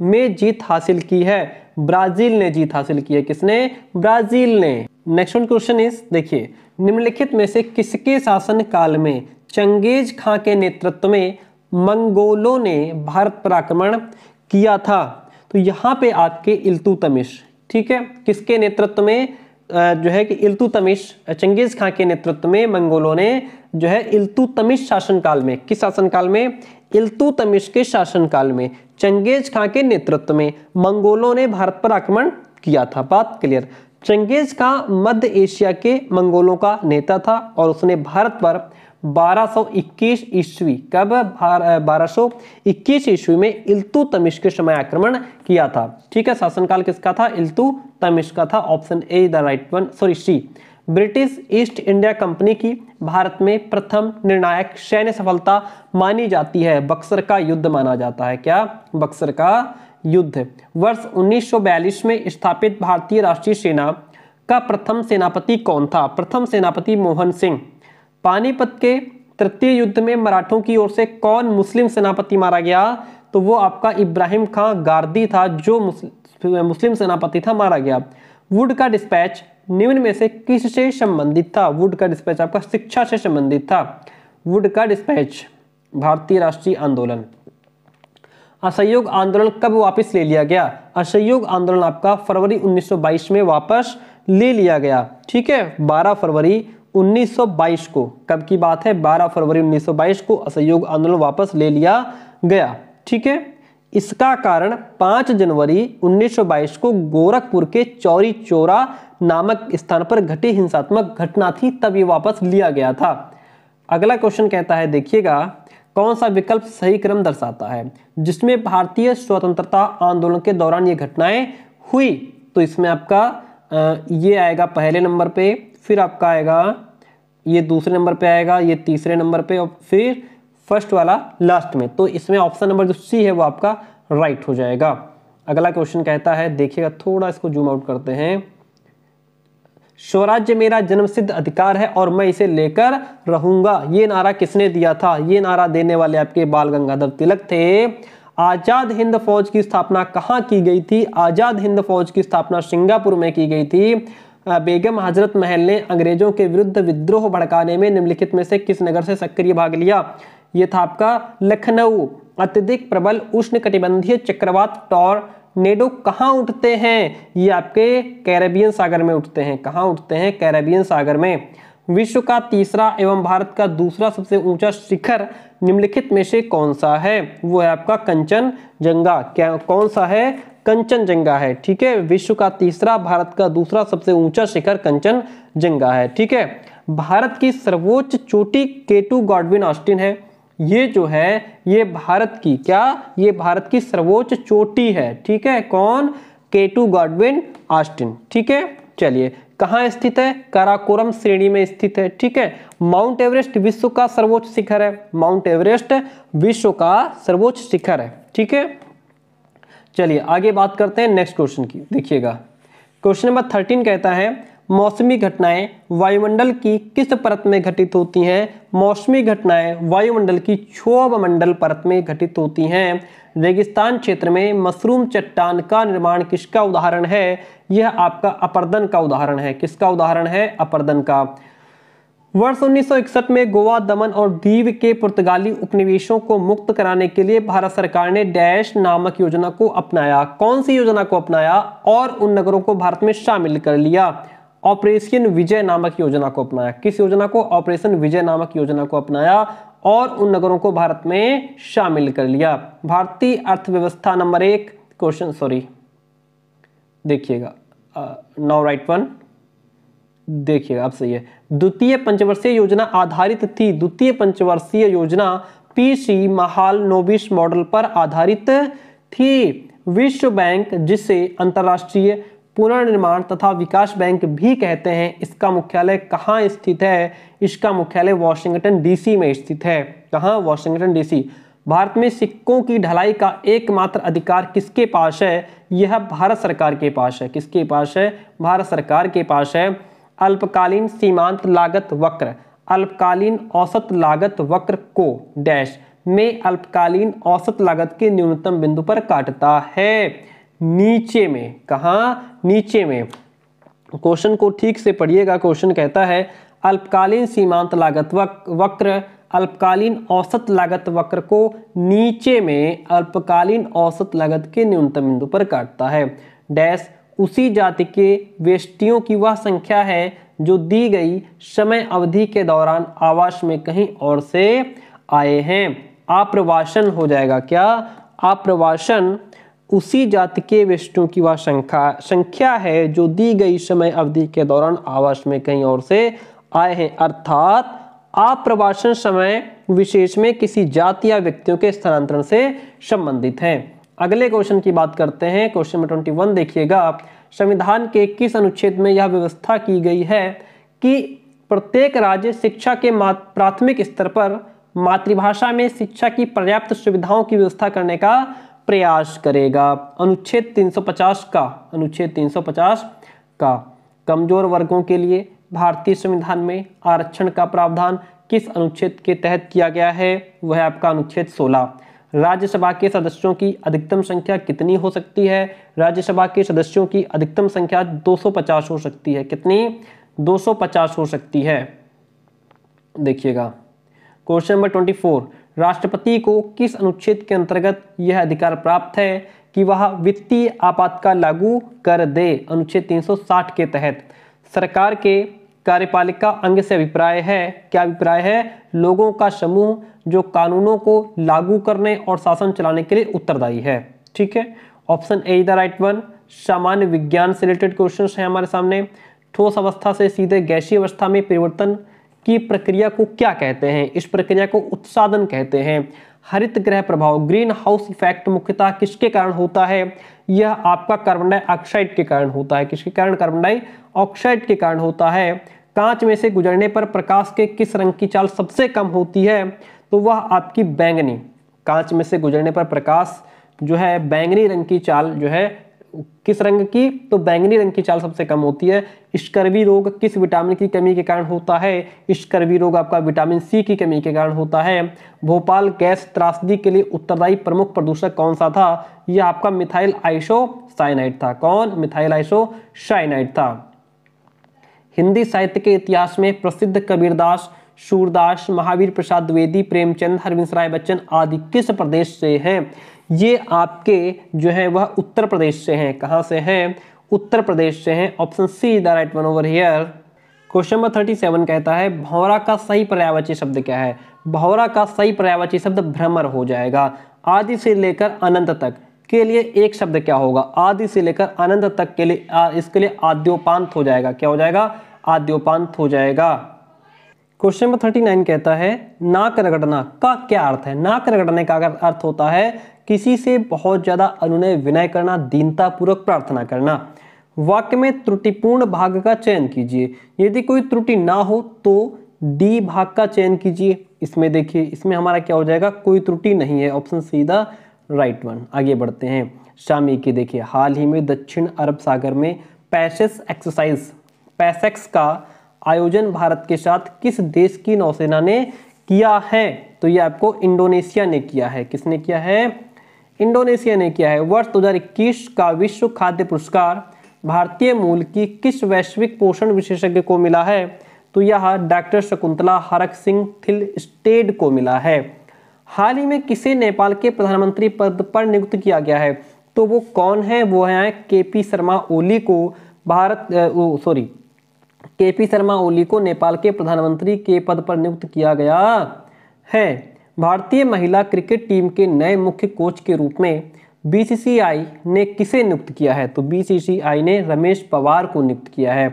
में जीत हासिल की है ब्राजील ने जीत हासिल की है किसने ब्राजील ने नेक्स्ट वन क्वेश्चन इज देखिए निम्नलिखित में से किसके शासन काल में चंगेज खां के नेतृत्व में मंगोलों ने भारत पर आक्रमण किया था तो यहाँ पे आपके इल्तु तमिश ठीक है किसके नेतृत्व में जो है कि इल्तु तमिश चंगेज खां के नेतृत्व में मंगोलों ने जो है इल्तु तमिश शासनकाल में किस शासनकाल में इल्तु तमिश के शासनकाल में चंगेज खां के नेतृत्व में मंगोलों ने भारत पर आक्रमण किया था बात क्लियर चंगेज खां मध्य एशिया के मंगोलों का नेता था और उसने भारत पर 1221 ईस्वी कब बारह सौ इक्कीस ईस्वी में इल्तु तमिश के समय आक्रमण किया था ठीक है शासनकाल किसका था इल्तु तमिश का था option A the right one sorry C British East India Company की भारत में प्रथम निर्णायक सैन्य सफलता मानी जाती है बक्सर का युद्ध माना जाता है क्या बक्सर का युद्ध वर्ष 1942 में स्थापित भारतीय राष्ट्रीय सेना का प्रथम सेनापति कौन था प्रथम सेनापति मोहन सिंह पानीपत के तृतीय युद्ध में मराठों की ओर से कौन मुस्लिम सेनापति मारा गया तो वो आपका इब्राहिम खां गार्दी था जो मुस्लिम सेनापति था मारा गया वुड का डिस्पैच निम्न में से किस से संबंधित था वुड का डिस्पैच आपका शिक्षा से संबंधित था वुड का डिस्पैच भारतीय राष्ट्रीय आंदोलन असहयोग आंदोलन कब वापस ले लिया गया असहयोग आंदोलन आपका फरवरी 1922 में वापस ले लिया गया ठीक है 12 फरवरी 1922 को कब की बात है 12 फरवरी 1922 को असहयोग आंदोलन वापस ले लिया गया ठीक है इसका कारण 5 जनवरी 1922 को गोरखपुर के चौरी चौरा नामक स्थान पर घटी हिंसात्मक घटना थी तब ये वापस लिया गया था अगला क्वेश्चन कहता है देखिएगा कौन सा विकल्प सही क्रम दर्शाता है जिसमें भारतीय स्वतंत्रता आंदोलन के दौरान ये घटनाएं हुई तो इसमें आपका ये आएगा पहले नंबर पे फिर आपका आएगा ये दूसरे नंबर पे आएगा ये तीसरे नंबर पे और फिर फर्स्ट वाला लास्ट में तो इसमें ऑप्शन नंबर जो सी है वो आपका राइट हो जाएगा अगला क्वेश्चन कहता है देखिएगा थोड़ा इसको जूम आउट करते हैं स्वराज्य मेरा जन्मसिद्ध अधिकार है और मैं इसे लेकर रहूंगा ये नारा किसने दिया था ये नारा देने वाले आपके बाल गंगाधर तिलक थे आज़ाद हिंद फौज की स्थापना कहाँ की गई थी आज़ाद हिंद फौज की स्थापना सिंगापुर में की गई थी बेगम हजरत महल ने अंग्रेजों के विरुद्ध विद्रोह भड़काने में निम्नलिखित में से किस नगर से सक्रिय भाग लिया यह था आपका लखनऊ अत्यधिक प्रबल उष्ण कटिबंधीय चक्रवात नेडो कहाँ उठते हैं ये आपके कैरेबियन सागर में उठते हैं कहाँ उठते हैं कैरेबियन सागर में विश्व का तीसरा एवं भारत का दूसरा सबसे ऊंचा शिखर निम्नलिखित में से कौन सा है वो है आपका कंचन जंगा क्या कौन सा है कंचन जंगा है ठीक है विश्व का तीसरा भारत का दूसरा सबसे ऊंचा शिखर कंचन जंगा है ठीक है भारत की सर्वोच्च चोटी केटू गॉडविन ऑस्टिन है ये जो है ये भारत की क्या ये भारत की सर्वोच्च चोटी है ठीक है कौन केटू गॉडविन आस्टिन ठीक है चलिए कहाँ स्थित है काराकोरम श्रेणी में स्थित है ठीक है माउंट एवरेस्ट विश्व का सर्वोच्च शिखर है माउंट एवरेस्ट विश्व का सर्वोच्च शिखर है ठीक है चलिए आगे बात करते हैं नेक्स्ट क्वेश्चन की देखिएगा क्वेश्चन नंबर थर्टीन कहता है मौसमी घटनाएं वायुमंडल की किस परत में घटित होती हैं मौसमी घटनाएं वायुमंडल की क्षोभ मंडल परत में घटित होती हैं रेगिस्तान क्षेत्र में मशरूम चट्टान का निर्माण किसका उदाहरण है यह आपका अपर्दन का उदाहरण है किसका उदाहरण है अपर्दन का वर्ष 1961 में गोवा दमन और दीव के पुर्तगाली उपनिवेशों को मुक्त कराने के लिए भारत सरकार ने डैश नामक योजना को अपनाया कौन सी योजना को अपनाया और उन नगरों को भारत में शामिल कर लिया ऑपरेशन विजय नामक योजना को अपनाया किस योजना को ऑपरेशन विजय नामक योजना को अपनाया और उन नगरों को भारत में शामिल कर लिया भारतीय अर्थव्यवस्था नंबर एक क्वेश्चन सॉरी देखिएगा नौ राइट वन देखिएगा अब सही है द्वितीय पंचवर्षीय योजना आधारित थी द्वितीय पंचवर्षीय योजना पीसी महाल नोबिस मॉडल पर आधारित थी विश्व बैंक जिसे अंतर्राष्ट्रीय पुनर्निर्माण तथा विकास बैंक भी कहते हैं इसका मुख्यालय कहाँ स्थित है इसका मुख्यालय वॉशिंगटन डीसी में स्थित है कहाँ वॉशिंगटन डीसी भारत में सिक्कों की ढलाई का एकमात्र अधिकार किसके पास है यह भारत सरकार के पास है किसके पास है भारत सरकार के पास है अल्पकालीन सीमांत लागत वक्र अल्पकालीन औसत लागत वक्र को डैश में अल्पकालीन औसत लागत के न्यूनतम बिंदु पर काटता है नीचे में कहा नीचे में क्वेश्चन को ठीक से पढ़िएगा क्वेश्चन कहता है अल्पकालीन सीमांत लागत वक्र अल्पकालीन औसत लागत वक्र को नीचे में अल्पकालीन औसत लागत के न्यूनतम बिंदु पर काटता है डैश उसी जाति के वेष्टियों की वह संख्या है जो दी गई समय अवधि के दौरान आवास में कहीं और से आए हैं आप्रवासन हो जाएगा क्या आप्रवासन उसी जाति के विष्णु की वह संख्या संख्या है जो दी गई समय अवधि के दौरान आवास में कहीं और से आए हैं अर्थात आप्रवासन समय विशेष में किसी जाति या व्यक्तियों के स्थानांतरण से संबंधित है अगले क्वेश्चन की बात करते हैं क्वेश्चन नंबर ट्वेंटी वन देखिएगा संविधान के किस अनुच्छेद में यह व्यवस्था की गई है कि प्रत्येक राज्य शिक्षा के प्राथमिक स्तर पर मातृभाषा में शिक्षा की पर्याप्त सुविधाओं की व्यवस्था करने का प्रयास करेगा अनुच्छेद 350 का अनुच्छेद 350 का कमजोर वर्गों के लिए भारतीय संविधान में आरक्षण का प्रावधान किस अनुच्छेद के तहत किया गया है वह आपका अनुच्छेद 16 राज्यसभा के सदस्यों की अधिकतम संख्या कितनी हो सकती है राज्यसभा के सदस्यों की अधिकतम संख्या 250 हो सकती है कितनी 250 हो सकती है देखिएगा क्वेश्चन नंबर ट्वेंटी राष्ट्रपति को किस अनुच्छेद के अंतर्गत यह अधिकार प्राप्त है कि वह वित्तीय आपातकाल लागू कर दे अनुच्छेद 360 के तहत सरकार के कार्यपालिका अंग से अभिप्राय है क्या अभिप्राय है लोगों का समूह जो कानूनों को लागू करने और शासन चलाने के लिए उत्तरदायी है ठीक है option A the right one सामान्य विज्ञान से रिलेटेड क्वेश्चन है हमारे सामने ठोस अवस्था से सीधे गैसीय अवस्था में परिवर्तन की प्रक्रिया को क्या कहते हैं इस प्रक्रिया को उत्सादन कहते हैं हरित ग्रह प्रभाव ग्रीन हाउस इफेक्ट मुख्यतः किसके कारण होता है यह आपका कार्बन डाइऑक्साइड के कारण होता है किसके कारण कार्बन डाइऑक्साइड के कारण होता है कांच में से गुजरने पर प्रकाश के किस रंग की चाल सबसे कम होती है तो वह आपकी बैंगनी कांच में से गुजरने पर प्रकाश जो है बैंगनी रंग की चाल जो है किस रंग की तो बैंगनी रंग की चाल सबसे कम होती है स्कर्वी रोग किस विटामिन की कमी के कारण होता है स्कर्वी रोग आपका विटामिन सी की कमी के कारण होता है भोपाल गैस त्रासदी के लिए उत्तरदायी प्रमुख प्रदूषक कौन सा था यह आपका मिथाइल आइशो साइनाइड था कौन मिथाइल आइशो साइनाइड था हिंदी साहित्य के इतिहास में प्रसिद्ध कबीरदास सूरदास महावीर प्रसाद द्विवेदी प्रेमचंद हरविंस राय बच्चन आदि किस प्रदेश से हैं ये आपके जो है वह उत्तर प्रदेश से हैं कहाँ से हैं उत्तर प्रदेश से हैं option C is the right one over here question number thirty seven कहता है भौरा का सही पर्यावाची शब्द क्या है भौरा का सही पर्यावाची शब्द भ्रमर हो जाएगा आदि से लेकर अनंत तक के लिए एक शब्द क्या होगा आदि से लेकर अनंत तक के लिए आ, इसके लिए आद्योपांत हो जाएगा क्या हो जाएगा आद्योपांत हो जाएगा क्वेश्चन नंबर थर्टी नाइन कहता है नाक रगड़ना का क्या अर्थ है नाक रगड़ने का अगर अर्थ होता है किसी से बहुत ज़्यादा अनुनय विनय करना दीनतापूर्वक प्रार्थना करना वाक्य में त्रुटिपूर्ण भाग का चयन कीजिए यदि कोई त्रुटि ना हो तो डी भाग का चयन कीजिए इसमें देखिए इसमें हमारा क्या हो जाएगा कोई त्रुटि नहीं है ऑप्शन सीधा राइट वन आगे बढ़ते हैं शामी के देखिए हाल ही में दक्षिण अरब सागर में पैसेस एक्सरसाइज पैसेक्स का आयोजन भारत के साथ किस देश की नौसेना ने किया है तो ये आपको इंडोनेशिया ने किया है किसने किया है इंडोनेशिया ने किया है वर्ष 2021 का विश्व खाद्य पुरस्कार भारतीय मूल की किस वैश्विक पोषण विशेषज्ञ को मिला है तो यह doctor Shakuntala Harak Singh Thilsted को मिला है हाल ही में किसे नेपाल के प्रधानमंत्री पद पर नियुक्त किया गया है तो वो कौन है वो है के पी शर्मा ओली को Bharat sorry K P Sharma Oli को नेपाल के प्रधानमंत्री के पद पर नियुक्त किया गया है भारतीय महिला क्रिकेट टीम के नए मुख्य कोच के रूप में बीसीसीआई ने किसे नियुक्त किया है तो बीसीसीआई ने रमेश पवार को नियुक्त किया है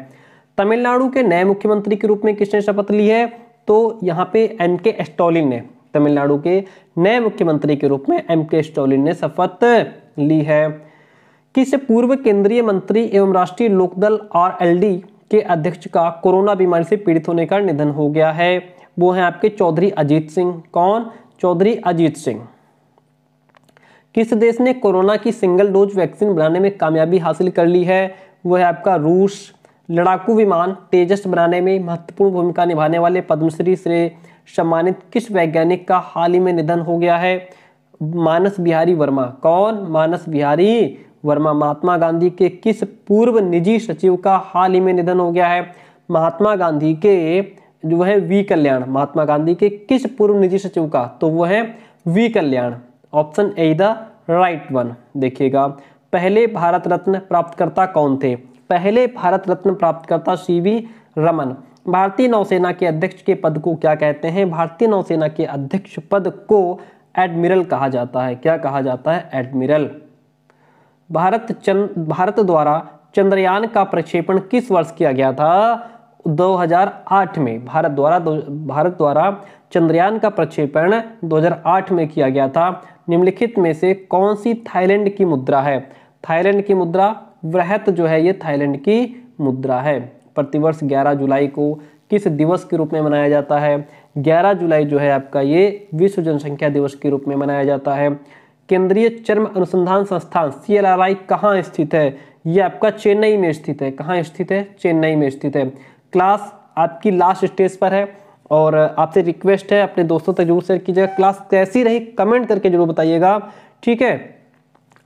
तमिलनाडु के नए मुख्यमंत्री के रूप में किसने शपथ ली है तो यहाँ पे एम के स्टॉलिन ने तमिलनाडु के नए मुख्यमंत्री के रूप में एम के स्टॉलिन ने शपथ ली है किस पूर्व केंद्रीय मंत्री एवं राष्ट्रीय लोकदल आर के अध्यक्ष का कोरोना बीमारी से पीड़ित होने का निधन हो गया है वो हैं आपके चौधरी अजीत सिंह कौन चौधरी अजीत सिंह किस देश ने कोरोना की सिंगल डोज वैक्सीन बनाने में कामयाबी हासिल कर ली है वह है आपका रूस लड़ाकू विमान तेजस बनाने में महत्वपूर्ण भूमिका निभाने वाले पद्मश्री से सम्मानित किस वैज्ञानिक का हाल ही में निधन हो गया है मानस बिहारी वर्मा कौन मानस बिहारी वर्मा महात्मा गांधी के किस पूर्व निजी सचिव का हाल ही में निधन हो गया है महात्मा गांधी के जो है वी कल्याण महात्मा गांधी के किस पूर्व निजी सचिव का तो वह है V Kalyan option A the right one देखिएगा पहले भारत रत्न प्राप्तकर्ता कौन थे पहले भारत रत्न प्राप्तकर्ता सी वी रमन भारतीय नौसेना के अध्यक्ष के पद को क्या कहते हैं भारतीय नौसेना के अध्यक्ष पद को एडमिरल कहा जाता है क्या कहा जाता है एडमिरल भारत चंद भारत द्वारा चंद्रयान का प्रक्षेपण किस वर्ष किया गया था 2008 में भारत द्वारा भारत द्वारा चंद्रयान का प्रक्षेपण 2008 में किया गया था निम्नलिखित में से कौन सी थाईलैंड की मुद्रा है थाईलैंड की मुद्रा वृहत जो है ये थाईलैंड की मुद्रा है प्रतिवर्ष 11 जुलाई को किस दिवस के रूप में मनाया जाता है 11 जुलाई जो है आपका ये विश्व जनसंख्या दिवस के रूप में मनाया जाता है केंद्रीय चर्म अनुसंधान संस्थान सी एल आर आई कहाँ स्थित है ये आपका चेन्नई में स्थित है कहाँ स्थित है चेन्नई में स्थित है क्लास आपकी लास्ट स्टेज पर है और आपसे रिक्वेस्ट है अपने दोस्तों तक जरूर शेयर कीजिएगा क्लास कैसी रही कमेंट करके जरूर बताइएगा ठीक है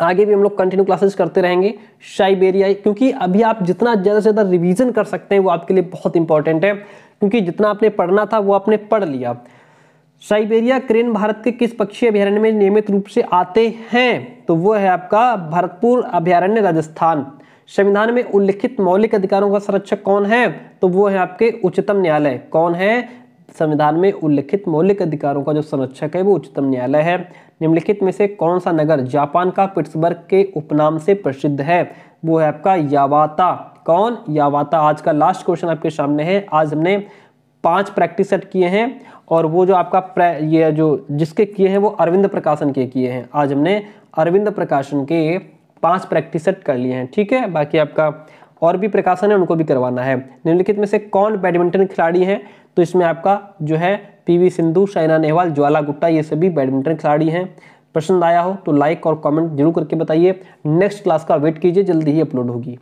आगे भी हम लोग कंटिन्यू क्लासेस करते रहेंगे शाइबेरिया क्योंकि अभी आप जितना ज़्यादा से ज़्यादा रिवीजन कर सकते हैं वो आपके लिए बहुत इंपॉर्टेंट है क्योंकि जितना आपने पढ़ना था वो आपने पढ़ लिया साइबेरिया क्रेन भारत के किस पक्षी अभ्यारण्य में नियमित रूप से आते हैं तो वो है आपका भरतपुर अभ्यारण्य राजस्थान संविधान में उल्लिखित मौलिक अधिकारों का संरक्षक कौन है तो वो है आपके उच्चतम न्यायालय कौन है संविधान में उल्लिखित मौलिक अधिकारों का जो संरक्षक है वो उच्चतम न्यायालय है निम्नलिखित में से कौन सा नगर जापान का पिट्सबर्ग के उपनाम से प्रसिद्ध है वो है आपका यावाता कौन यावाता आज का लास्ट क्वेश्चन आपके सामने है आज हमने पांच प्रैक्टिस सेट किए हैं और वो जो आपका ये जो जिसके किए हैं वो अरविंद प्रकाशन के किए हैं आज हमने अरविंद प्रकाशन के पाँच प्रैक्टिस सेट कर लिए हैं ठीक है बाकी आपका और भी प्रकाशन है उनको भी करवाना है निम्नलिखित में से कौन बैडमिंटन खिलाड़ी हैं तो इसमें आपका जो है पीवी सिंधु साइना नेहवाल ज्वाला गुट्टा ये सभी बैडमिंटन खिलाड़ी हैं पसंद आया हो तो लाइक और कमेंट जरूर करके बताइए नेक्स्ट क्लास का वेट कीजिए जल्दी ही अपलोड होगी